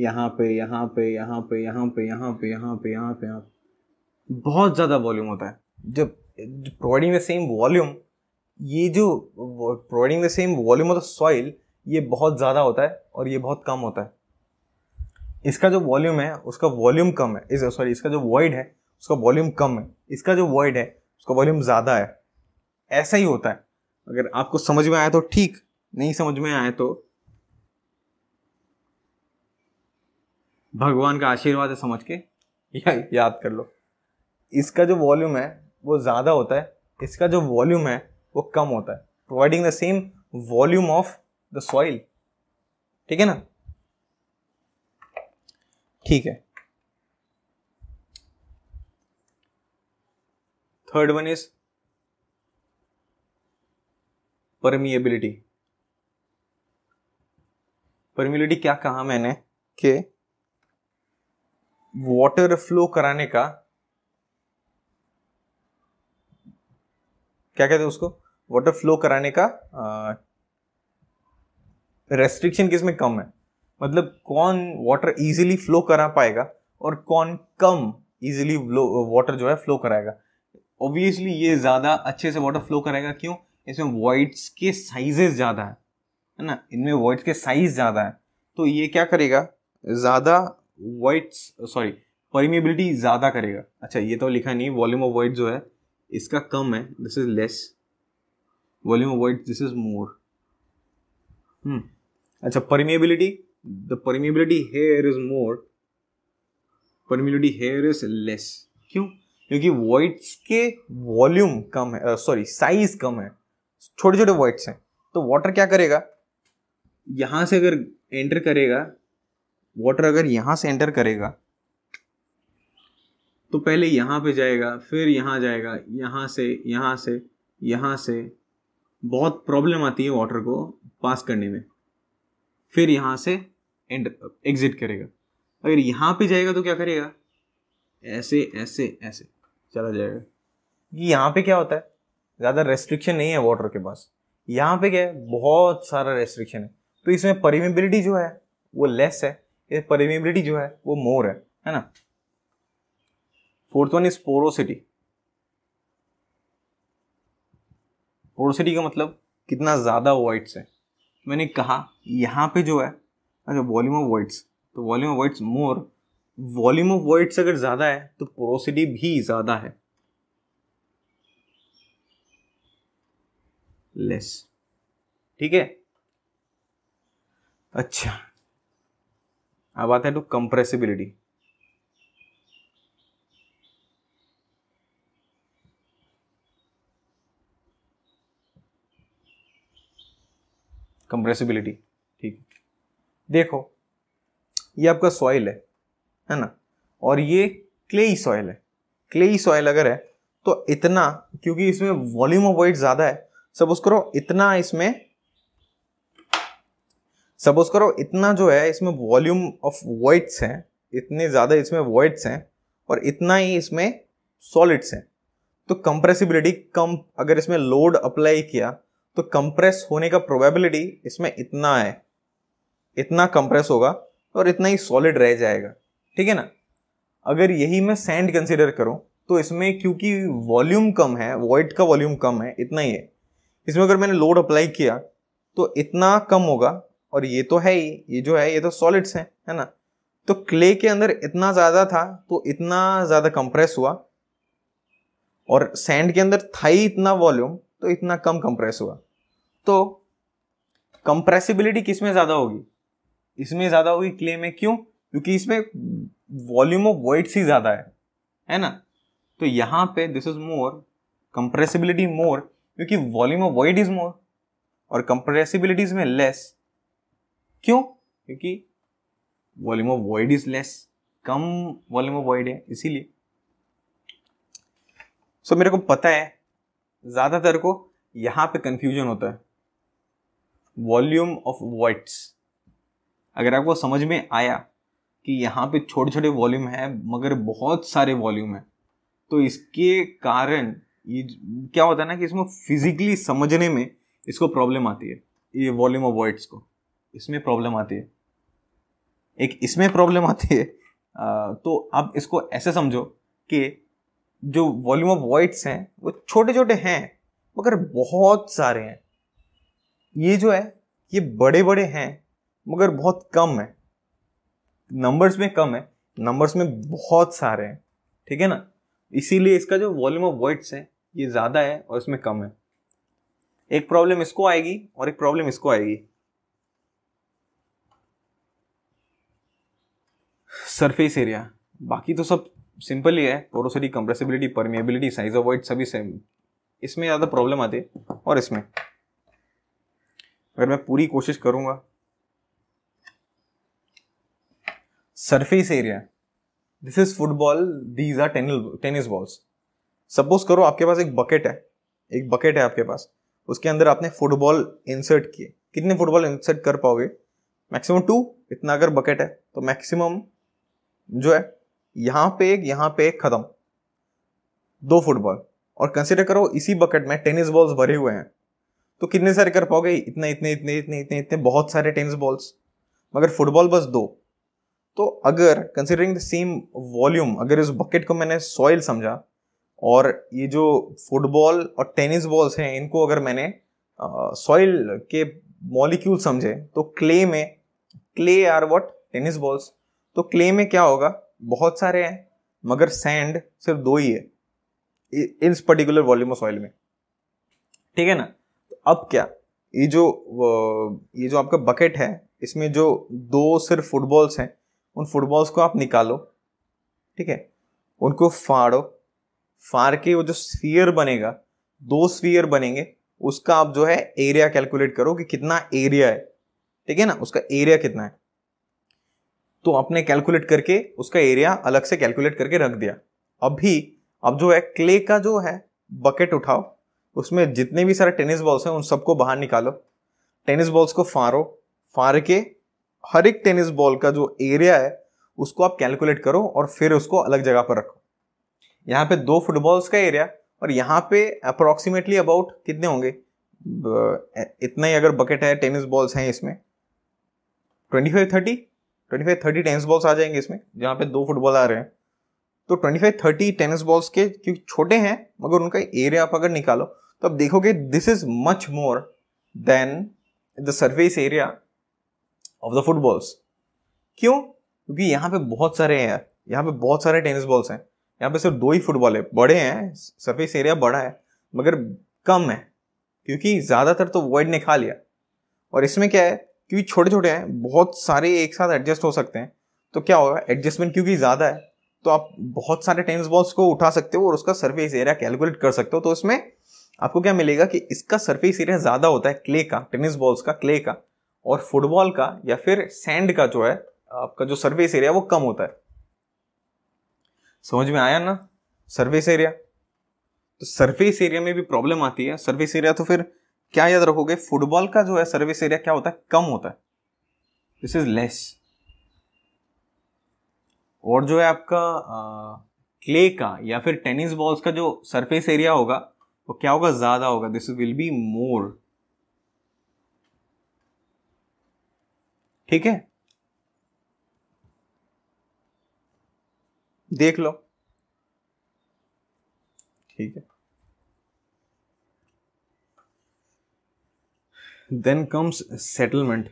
यहाँ पे यहाँ पे यहाँ पे यहाँ पे यहाँ पे यहाँ पे यहाँ पे यहाँ पे बहुत ज़्यादा वॉल्यूम होता है जब प्रोवाइडिंग द सेम वॉल्यूम ये जो providing the same volume of the soil ये बहुत ज़्यादा होता है और ये बहुत कम होता है इसका जो वॉल्यूम है उसका वॉल्यूम कम है इस सॉरी इसका जो वॉइड है उसका वॉल्यूम कम है इसका जो वॉइड है उसका वॉल्यूम ज़्यादा है ऐसा ही होता है अगर आपको समझ में आया तो ठीक नहीं समझ में आए तो भगवान का आशीर्वाद है समझ के या याद कर लो इसका जो वॉल्यूम है वो ज़्यादा होता है इसका जो वॉल्यूम है वो कम होता है providing the same volume of the soil ठीक है ना ठीक है third one is permeability permeability क्या कहा मैंने कि वाटर फ्लो कराने का क्या कहते हैं उसको वाटर फ्लो कराने का रेस्ट्रिक्शन किस में कम है मतलब कौन वाटर इजीली फ्लो करा पाएगा और कौन कम इजीली वाटर जो है फ्लो कराएगा ऑब्वियसली ये ज़्यादा अच्छे से वाटर फ्लो कराएगा क्यों इसमें वॉइड्स के साइजेस ज़्यादा है है ना इनमें वॉइड्स के साइज ज़्यादा है तो ये क्या करेगा ज़्यादा वॉइड्स सॉरी परमिबिलिटी ज़्यादा करेगा अच्छा ये तो लिखा नहीं वॉल्यूम ऑफ वॉइड जो है इसका कम है this is less volume of void this is more hmm अच्छा permeability the permeability here is more permeability here is less क्यों क्योंकि वॉइड्स के वॉल्यूम कम है सॉरी साइज कम है छोटे छोटे वॉइड्स हैं तो वाटर क्या करेगा यहां से अगर एंटर करेगा वाटर अगर यहां से एंटर करेगा तो पहले यहां पे जाएगा फिर यहां जाएगा यहां से यहां से यहां से बहुत प्रॉब्लम आती है वाटर को पास करने में फिर यहाँ से एंड एग्जिट करेगा अगर यहाँ पे जाएगा तो क्या करेगा ऐसे ऐसे ऐसे चला जाएगा कि यहाँ पे क्या होता है ज़्यादा रेस्ट्रिक्शन नहीं है वाटर के पास यहाँ पे क्या है बहुत सारा रेस्ट्रिक्शन है तो इसमें परिमेबिलिटी जो है वो लेस है ये जो है वो मोर है है ना fourth one is porosity porosity का मतलब कितना ज़्यादा वाइट्स है मैंने कहा यहाँ पे जो है अच्छा वॉल्यूम ऑफ वर्ड्स तो volume of voids more volume of voids अगर ज़्यादा है तो पोरोसिटी भी ज़्यादा है लेस ठीक है अच्छा अब आता है टू कंप्रेसिबिलिटी कंप्रेसिबिलिटी ठीक देखो ये आपका सॉइल है है ना और ये क्लेई सॉइल है क्लेई सॉइल अगर है तो इतना क्योंकि इसमें वॉल्यूम ऑफ वेट ज़्यादा है सपोज करो इतना इसमें सपोज करो इतना जो है इसमें वॉल्यूम ऑफ वॉइड्स हैं इतने ज़्यादा इसमें वॉइड्स हैं और इतना ही इसमें सॉलिड्स हैं तो कंप्रेसिबिलिटी कम अगर इसमें लोड अप्लाई किया तो कंप्रेस होने का प्रोबेबिलिटी इसमें इतना है इतना कंप्रेस होगा और इतना ही सॉलिड रह जाएगा ठीक है ना अगर यही मैं सैंड कंसिडर करूँ तो इसमें क्योंकि वॉल्यूम कम है वॉइड का वॉल्यूम कम है इतना ही है इसमें अगर मैंने लोड अप्लाई किया तो इतना कम होगा और ये तो है ही ये जो है ये तो सॉलिड्स हैं है ना तो क्ले के अंदर इतना ज़्यादा था तो इतना ज़्यादा कंप्रेस हुआ और सैंड के अंदर था ही इतना वॉल्यूम तो इतना कम कंप्रेस हुआ तो कंप्रेसिबिलिटी किसमें ज़्यादा होगी इसमें ज़्यादा होगी क्ले में क्यों क्योंकि इसमें वॉल्यूम ऑफ वॉइड्स ही ज़्यादा है है ना तो यहां पे this is more compressibility more क्योंकि volume of void is more और कंप्रेसिबिलिटी में लेस क्यों क्योंकि volume of void is less कम वॉल्यूम ऑफ वॉइड है इसीलिए सो so, मेरे को पता है ज़्यादातर को यहां पे कंफ्यूजन होता है वॉल्यूम ऑफ वर्ड्स अगर आपको समझ में आया कि यहाँ पे छोटे छोड़ छोटे वॉल्यूम है मगर बहुत सारे वॉल्यूम है तो इसके कारण ये क्या होता है ना कि इसमें फिजिकली समझने में इसको प्रॉब्लम आती है ये वॉल्यूम ऑफ वर्ड्स को इसमें प्रॉब्लम आती है एक इसमें प्रॉब्लम आती है तो आप इसको ऐसे समझो कि जो वॉल्यूम ऑफ वर्ड्स हैं वो छोटे छोटे हैं मगर बहुत सारे हैं ये जो है ये बड़े बड़े हैं मगर बहुत कम है नंबर्स में कम है नंबर्स में बहुत सारे हैं ठीक है ना इसीलिए इसका जो वॉल्यूम ऑफ वर्ड्स है ये ज़्यादा है और इसमें कम है एक प्रॉब्लम इसको आएगी और एक प्रॉब्लम इसको आएगी सरफेस एरिया बाकी तो सब सिंपल ही है porosity compressibility permeability size of void सभी सेम इसमें ज़्यादा प्रॉब्लम आती है और इसमें अगर मैं पूरी कोशिश करूंगा surface area this is football these are tennis balls suppose करो आपके पास एक बकेट है एक बकेट है आपके पास उसके अंदर आपने फुटबॉल इंसर्ट किए कितने फुटबॉल इंसर्ट कर पाओगे मैक्सिमम टू इतना अगर बकेट है तो मैक्सिमम जो है यहां पे एक यहां पे एक ख़त्म दो फुटबॉल और कंसिडर करो इसी बकेट में टेनिस बॉल्स भरे हुए हैं तो कितने सारे कर पाओगे इतने इतने इतने इतने इतने इतने बहुत सारे टेनिस बॉल्स मगर फुटबॉल बस दो तो अगर कंसिडरिंग द सेम वॉल्यूम अगर इस बकेट को मैंने सॉइल समझा और ये जो फुटबॉल और टेनिस बॉल्स हैं इनको अगर मैंने सॉइल uh, के मॉलिक्यूल समझे तो क्ले में clay are what tennis balls तो क्ले में क्या होगा बहुत सारे हैं मगर सैंड सिर्फ दो ही है इस पर्टिकुलर वॉल्यूम ऑफ सॉइल में ठीक है ना अब क्या ये जो ये जो आपका बकेट है इसमें जो दो सिर्फ फुटबॉल्स हैं उन फुटबॉल्स को आप निकालो ठीक है उनको फाड़ो फाड़ के वो जो स्फीयर बनेगा दो स्फीयर बनेंगे उसका आप जो है एरिया कैलकुलेट करो कि कितना एरिया है ठीक है ना उसका एरिया कितना है तो आपने कैलकुलेट करके उसका एरिया अलग से कैलकुलेट करके रख दिया अभी अब जो है क्ले का जो है बकेट उठाओ उसमें जितने भी सारे टेनिस बॉल्स हैं उन सबको बाहर निकालो टेनिस बॉल्स को फाड़ो फाड़ के हर एक टेनिस बॉल का जो एरिया है उसको आप कैलकुलेट करो और फिर उसको अलग जगह पर रखो यहाँ पे दो फुटबॉल्स का एरिया और यहाँ पे अप्रोक्सीमेटली अबाउट कितने होंगे इतना ही अगर बकेट है टेनिस बॉल्स हैं इसमें twenty five thirty twenty five thirty tennis balls आ जाएंगे इसमें जहाँ पे दो फुटबॉल आ रहे हैं तो twenty five thirty tennis balls के क्योंकि छोटे हैं मगर उनका एरिया आप अगर निकालो तो आप देखोगे this is much more than the surface area of the footballs क्यों क्योंकि यहाँ पे बहुत सारे हैं यहाँ पे बहुत सारे टेनिस बॉल्स हैं यहाँ पे सिर्फ दो ही फुटबॉल है बड़े हैं सर्फेस एरिया बड़ा है मगर कम है क्योंकि ज़्यादातर तो वर्ड ने खा लिया और इसमें क्या है क्योंकि छोटे छोटे हैं बहुत सारे एक साथ एडजस्ट हो सकते हैं तो क्या होगा एडजस्टमेंट क्योंकि ज़्यादा है तो आप बहुत सारे टेनिस बॉल्स को उठा सकते हो और उसका सर्फेस एरिया कैलकुलेट कर सकते हो तो उसमें आपको क्या मिलेगा कि इसका सरफेस एरिया ज़्यादा होता है क्ले का टेनिस बॉल्स का क्ले का और फुटबॉल का या फिर सैंड का जो है आपका जो सर्विस एरिया वो कम होता है समझ में आया ना सर्विस एरिया तो सर्विस एरिया में भी प्रॉब्लम आती है सर्विस एरिया तो फिर क्या याद रखोगे फुटबॉल का जो है सर्विस एरिया क्या होता है कम होता है दिस इज लेस और जो है आपका आ, क्ले का या फिर टेनिस बॉल्स का जो सरफेस एरिया होगा वो तो क्या होगा ज्यादा होगा दिस विल बी मोर ठीक है देख लो ठीक है then comes settlement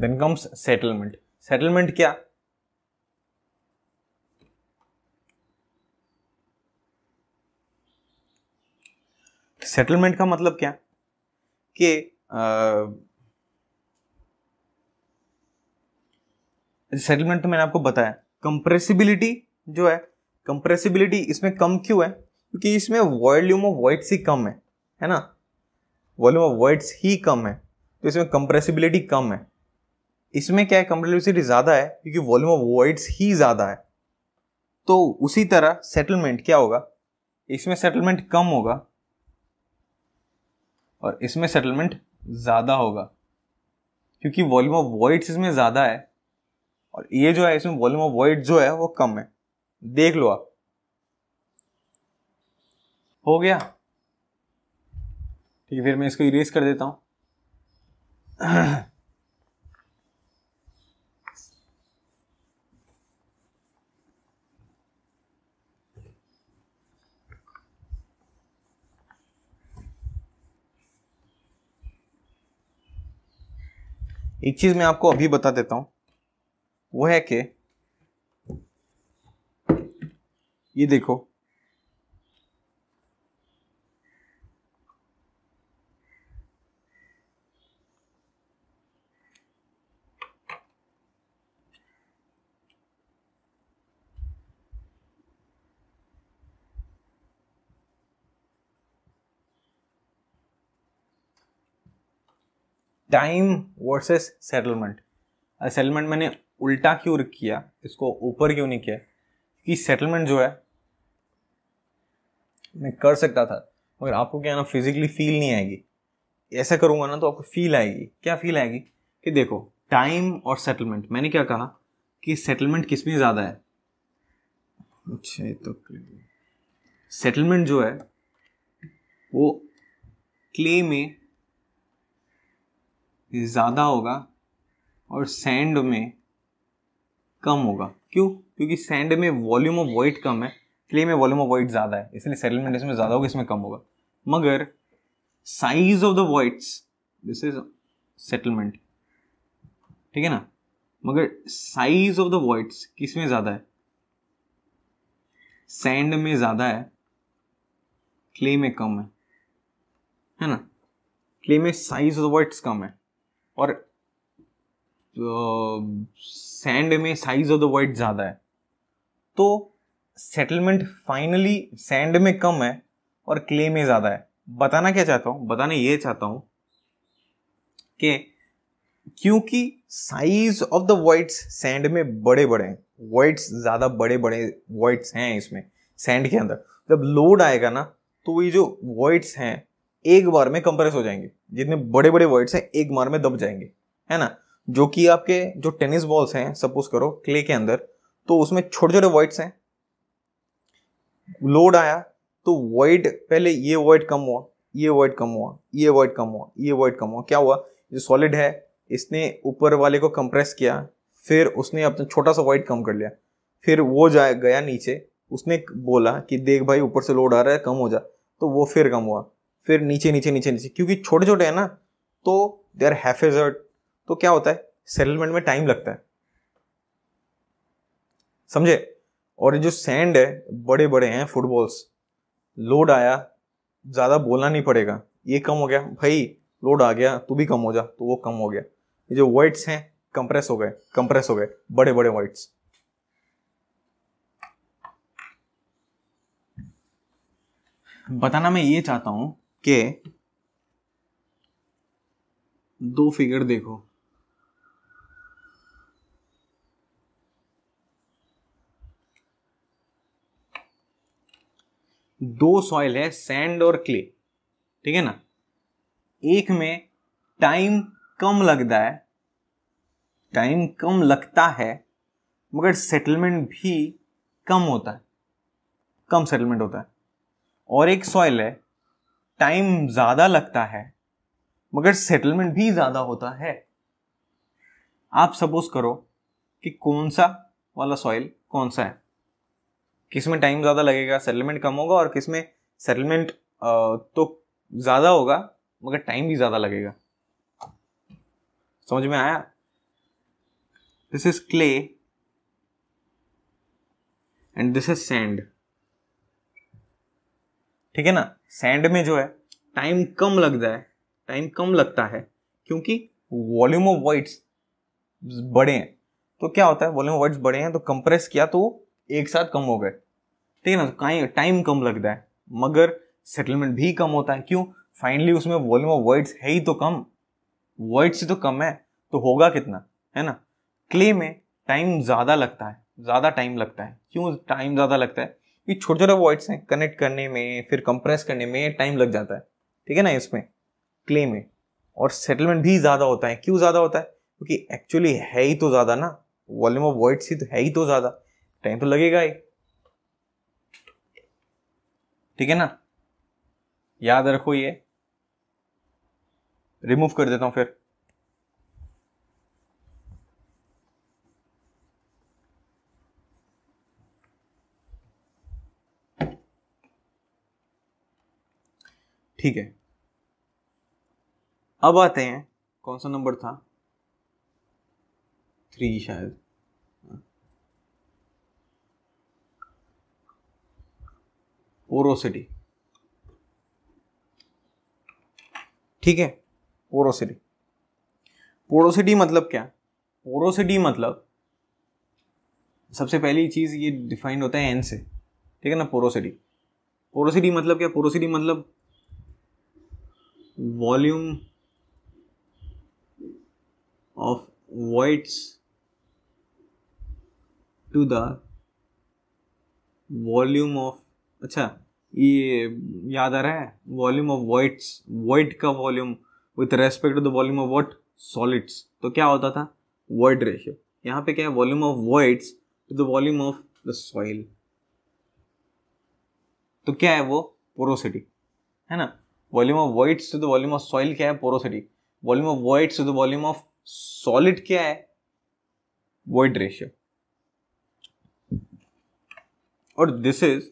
then comes settlement settlement क्या सेटलमेंट का मतलब क्या कि सेटलमेंट तो मैंने आपको बताया कंप्रेसिबिलिटी जो है कंप्रेसिबिलिटी इसमें कम क्यों है क्योंकि इसमें वॉल्यूम ऑफ वॉइड्स ही कम है है ना वॉल्यूम ऑफ वॉइड्स ही कम है तो इसमें कंप्रेसिबिलिटी कम है इसमें क्या है कंप्रेसिबिलिटी ज़्यादा है क्योंकि वॉल्यूम ऑफ वॉइड्स ही ज़्यादा है तो उसी तरह सेटलमेंट क्या होगा इसमें सेटलमेंट कम होगा और इसमें सेटलमेंट ज़्यादा होगा क्योंकि वॉल्यूम ऑफ वॉइड्स इसमें ज़्यादा है और ये जो है इसमें वॉल्यूम ऑफ वॉइड जो है वो कम है देख लो आप हो गया ठीक है फिर मैं इसको इरेज कर देता हूँ एक चीज़ मैं आपको अभी बता देता हूं वो है कि ये देखो टाइम वर्सेस सेटलमेंट सेटलमेंट मैंने उल्टा क्यों किया इसको ऊपर क्यों नहीं किया कि सेटलमेंट जो है मैं कर सकता था मगर आपको क्या ना फिजिकली फील नहीं आएगी ऐसा करूंगा ना तो आपको फील आएगी क्या फील आएगी कि देखो टाइम और सेटलमेंट मैंने क्या कहा कि सेटलमेंट किस में ज़्यादा है अच्छा तो सेटलमेंट जो है वो क्ले में ज़्यादा होगा और सैंड में कम होगा क्यों क्योंकि सैंड में वॉल्यूम ऑफ वाइट कम है क्ले में वॉल्यूम ऑफ वाइट ज़्यादा है इसलिए सेटलमेंट इसमें ज़्यादा होगा इसमें कम होगा मगर size of the voids this is settlement ठीक है ना मगर साइज ऑफ द वाइट्स किस में ज़्यादा है सैंड में ज़्यादा है क्ले में कम है है ना क्ले में साइज ऑफ द वाइट्स कम है और सैंड में साइज ऑफ द वर्ड ज़्यादा है तो सेटलमेंट फाइनली सैंड में कम है और क्ले में ज़्यादा है बताना क्या चाहता हूँ बताना ये चाहता हूँ कि क्योंकि size of the voids sand में बड़े बड़े हैं वर्ड्स ज़्यादा बड़े बड़े वर्ड्स हैं इसमें सैंड के अंदर जब लोड आएगा ना तो ये जो वर्ड्स हैं एक बार में कंप्रेस हो जाएंगे जितने बड़े बड़े वर्ड्स हैं एक बार में दब जाएंगे है ना जो कि आपके जो टेनिस बॉल्स हैं सपोज करो क्ले के अंदर तो उसमें छोटे छोटे वर्ड्स हैं लोड आया तो वर्ड पहले ये वर्ड कम हुआ ये वर्ड कम हुआ ये वर्ड कम हुआ ये वर्ड कम हुआ क्या हुआ जो सॉलिड है इसने ऊपर वाले को कंप्रेस किया फिर उसने अपना छोटा सा वाइट कम कर लिया फिर वो जाए गया नीचे उसने बोला कि देख भाई ऊपर से लोड आ रहा है कम हो जा तो वो फिर कम हुआ फिर नीचे नीचे नीचे नीचे क्योंकि छोटे छोटे हैं ना तो दे आर हैफेजर्ड तो क्या होता है सेटलमेंट में टाइम लगता है समझे और जो सैंड है बड़े बड़े हैं फुटबॉल्स लोड आया ज़्यादा बोलना नहीं पड़ेगा ये कम हो गया भाई लोड आ गया तू भी कम हो जा तो वो कम हो गया ये जो वर्ड्स हैं कंप्रेस हो गए कंप्रेस हो गए बड़े बड़े वर्ड्स बताना मैं ये चाहता हूँ के दो फिगर देखो दो सॉइल है सैंड और क्ले ठीक है ना एक में टाइम कम लगता है टाइम कम लगता है मगर सेटलमेंट भी कम होता है कम सेटलमेंट होता है और एक सॉइल है टाइम ज्यादा लगता है मगर सेटलमेंट भी ज्यादा होता है आप सपोज करो कि कौन सा वाला सॉइल कौन सा है किसमें टाइम ज़्यादा लगेगा सेटलमेंट कम होगा और किसमें सेटलमेंट तो ज़्यादा होगा मगर टाइम भी ज़्यादा लगेगा समझ में आया this is clay and this is sand ठीक है ना सैंड में जो है टाइम कम लगता है टाइम कम लगता है क्योंकि वॉल्यूम ऑफ वाइट्स बड़े हैं तो क्या होता है वॉल्यूम ऑफ वाइट्स बड़े हैं तो कंप्रेस किया तो एक साथ कम हो गए ठीक है ना तो कहीं टाइम कम लगता है मगर सेटलमेंट भी कम होता है क्यों फाइनली उसमें वॉल्यूम ऑफ वर्ड्स है ही तो कम वर्ड्स ही तो कम है तो होगा कितना है ना क्ले में टाइम ज़्यादा लगता है ज़्यादा टाइम लगता है क्यों टाइम ज़्यादा लगता है ये छोटे छोटे वॉइड्स हैं कनेक्ट करने में फिर कंप्रेस करने में टाइम लग जाता है ठीक है ना इसमें क्ले में और सेटलमेंट भी ज़्यादा होता है क्यों ज़्यादा होता है क्योंकि एक्चुअली है ही तो ज़्यादा ना वॉल्यूम ऑफ वॉइड्स ही तो है ही तो ज़्यादा टाइम तो लगेगा ही ठीक है ना याद रखो ये रिमूव कर देता हूँ फिर ठीक है अब आते हैं कौन सा नंबर था थ्री शायद पोरोसिटी ठीक है पोरोसिटी पोरोसिटी मतलब क्या पोरोसिटी मतलब सबसे पहली चीज़ ये डिफाइंड होता है एन से ठीक है ना पोरोसिटी पोरोसिटी मतलब क्या पोरोसिटी मतलब volume of voids to the volume of अच्छा ये याद आ रहा है वॉल्यूम ऑफ वॉइड्स वॉइड का volume with respect to the volume of what solids तो क्या होता था वॉइड रेशियो यहाँ पे क्या है volume of voids to the volume of the soil तो क्या है वो पोरोसिटी है ना volume of voids to the volume of soil क्या है porosity volume of voids to the volume of solid क्या है वॉइड रेशियो और this is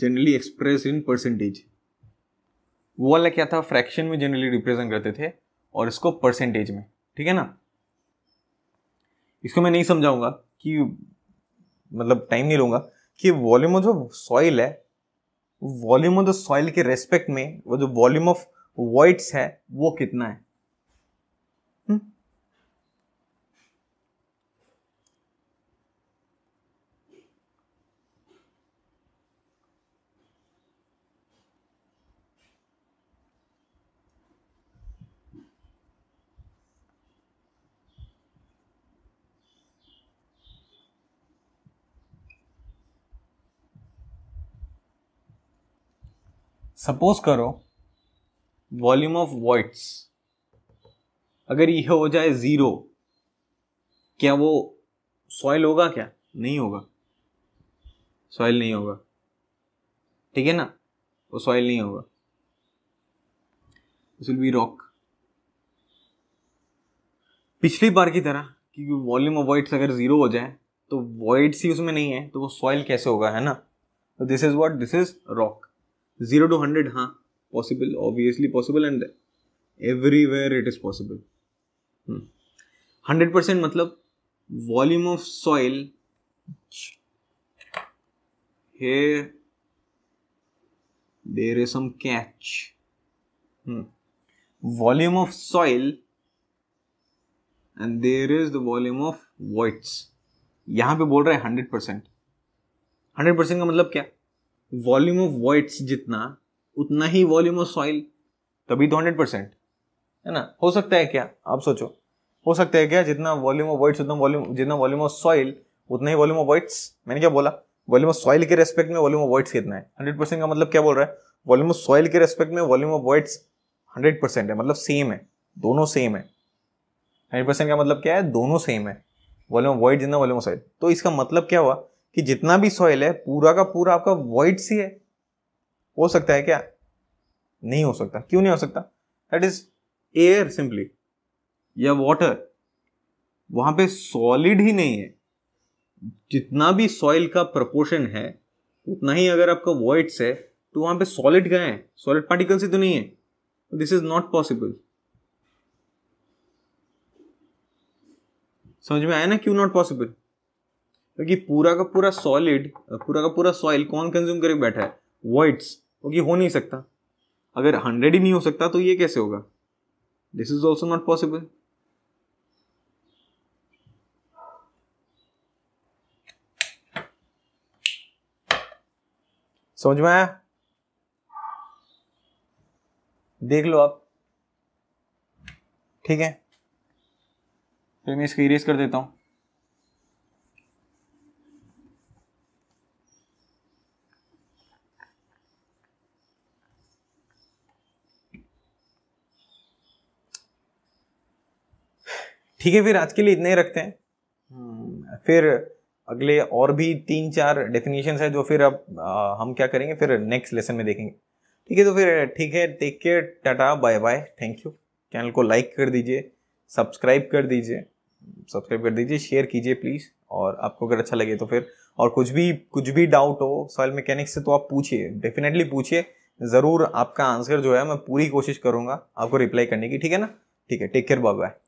generally express in percentage वो वाला क्या था फ्रैक्शन में जनरली रिप्रेजेंट करते थे और इसको परसेंटेज में ठीक है ना इसको मैं नहीं समझाऊंगा कि मतलब टाइम नहीं लूंगा कि वॉल्यूम ऑफ जो सॉइल है वॉल्यूम ऑफ द सॉइल के रेस्पेक्ट में वो जो वॉल्यूम ऑफ वॉइड्स है वो कितना है सपोज करो वॉल्यूम ऑफ वॉइड्स अगर यह हो जाए ज़ीरो क्या वो सॉइल होगा क्या नहीं होगा सॉइल नहीं होगा ठीक है ना वो सॉइल नहीं होगा इट विल बी रॉक पिछली बार की तरह क्योंकि वॉल्यूम ऑफ वॉइड्स अगर ज़ीरो हो जाए तो वॉइड्स ही उसमें नहीं है तो वो सॉइल कैसे होगा है ना तो this is what this is rock zero to hundred हाँ possible obviously possible and everywhere it is possible hundred percent मतलब volume of soil there is is some catch hmm. volume of soil and there is the volume यहां पे बोल रहे हैं hundred percent hundred percent का मतलब क्या volume of voids जितना उतना ही वॉल्यूम ऑफ सॉइल तभी तो हंड्रेड परसेंट है ना हो सकता है क्या आप सोचो हो सकता है क्या जितना वॉल्यूम ऑफ वॉइड्स उतना वॉल्यूम जितना वॉल्यूम ऑफ सॉइल उतना ही वॉल्यूम ऑफ वॉइड्स मैंने क्या बोला वॉल्यूम ऑफ सॉइल के रेस्पेक्ट में वॉल्यूम ऑफ वॉइड्स कितना है हंड्रेड परसेंट का मतलब क्या बोल रहा है वॉल्यूम ऑफ सॉइल के रेस्पेक्ट में volume of voids hundred percent है मतलब सेम है दोनों सेम है हंड्रेड परसेंट का मतलब क्या है दोनों सेम है वॉल्यूम ऑफ वॉइड जितना वॉल्यूम ऑफ सॉइल तो इसका मतलब क्या हुआ कि जितना भी सॉइल है पूरा का पूरा आपका वॉइड सी है हो सकता है क्या नहीं हो सकता क्यों नहीं हो सकता दैट इज एयर सिंपली या वाटर वहां पे सॉलिड ही नहीं है जितना भी सॉइल का प्रपोर्शन है उतना ही अगर आपका वॉइड्स है तो वहां पे सॉलिड गए हैं सॉलिड पार्टिकल्स ही तो नहीं है दिस इज नॉट पॉसिबल समझ में आया ना क्यों नॉट पॉसिबल क्योंकि पूरा का पूरा सॉलिड पूरा का पूरा सॉइल कौन कंज्यूम करके बैठा है वर्ड्स क्योंकि हो नहीं सकता अगर हंड्रेड ही नहीं हो सकता तो ये कैसे होगा this is also not possible समझ में आया देख लो आप ठीक है फिर मैं इसको इरेज कर देता हूं ठीक है फिर आज के लिए इतने ही रखते हैं हम्म। फिर अगले और भी तीन चार डेफिनेशन है जो फिर अब हम क्या करेंगे फिर नेक्स्ट लेसन में देखेंगे ठीक है तो फिर ठीक है टेक केयर टाटा bye bye thank you channel को लाइक कर दीजिए सब्सक्राइब कर दीजिए सब्सक्राइब कर दीजिए शेयर कीजिए प्लीज़ और आपको अगर अच्छा लगे तो फिर और कुछ भी कुछ भी डाउट हो सॉयल मैकेनिक्स से तो आप पूछिए डेफिनेटली पूछिए ज़रूर आपका आंसर जो है मैं पूरी कोशिश करूँगा आपको रिप्लाई करने की ठीक है ना ठीक है टेक केयर बाय बाय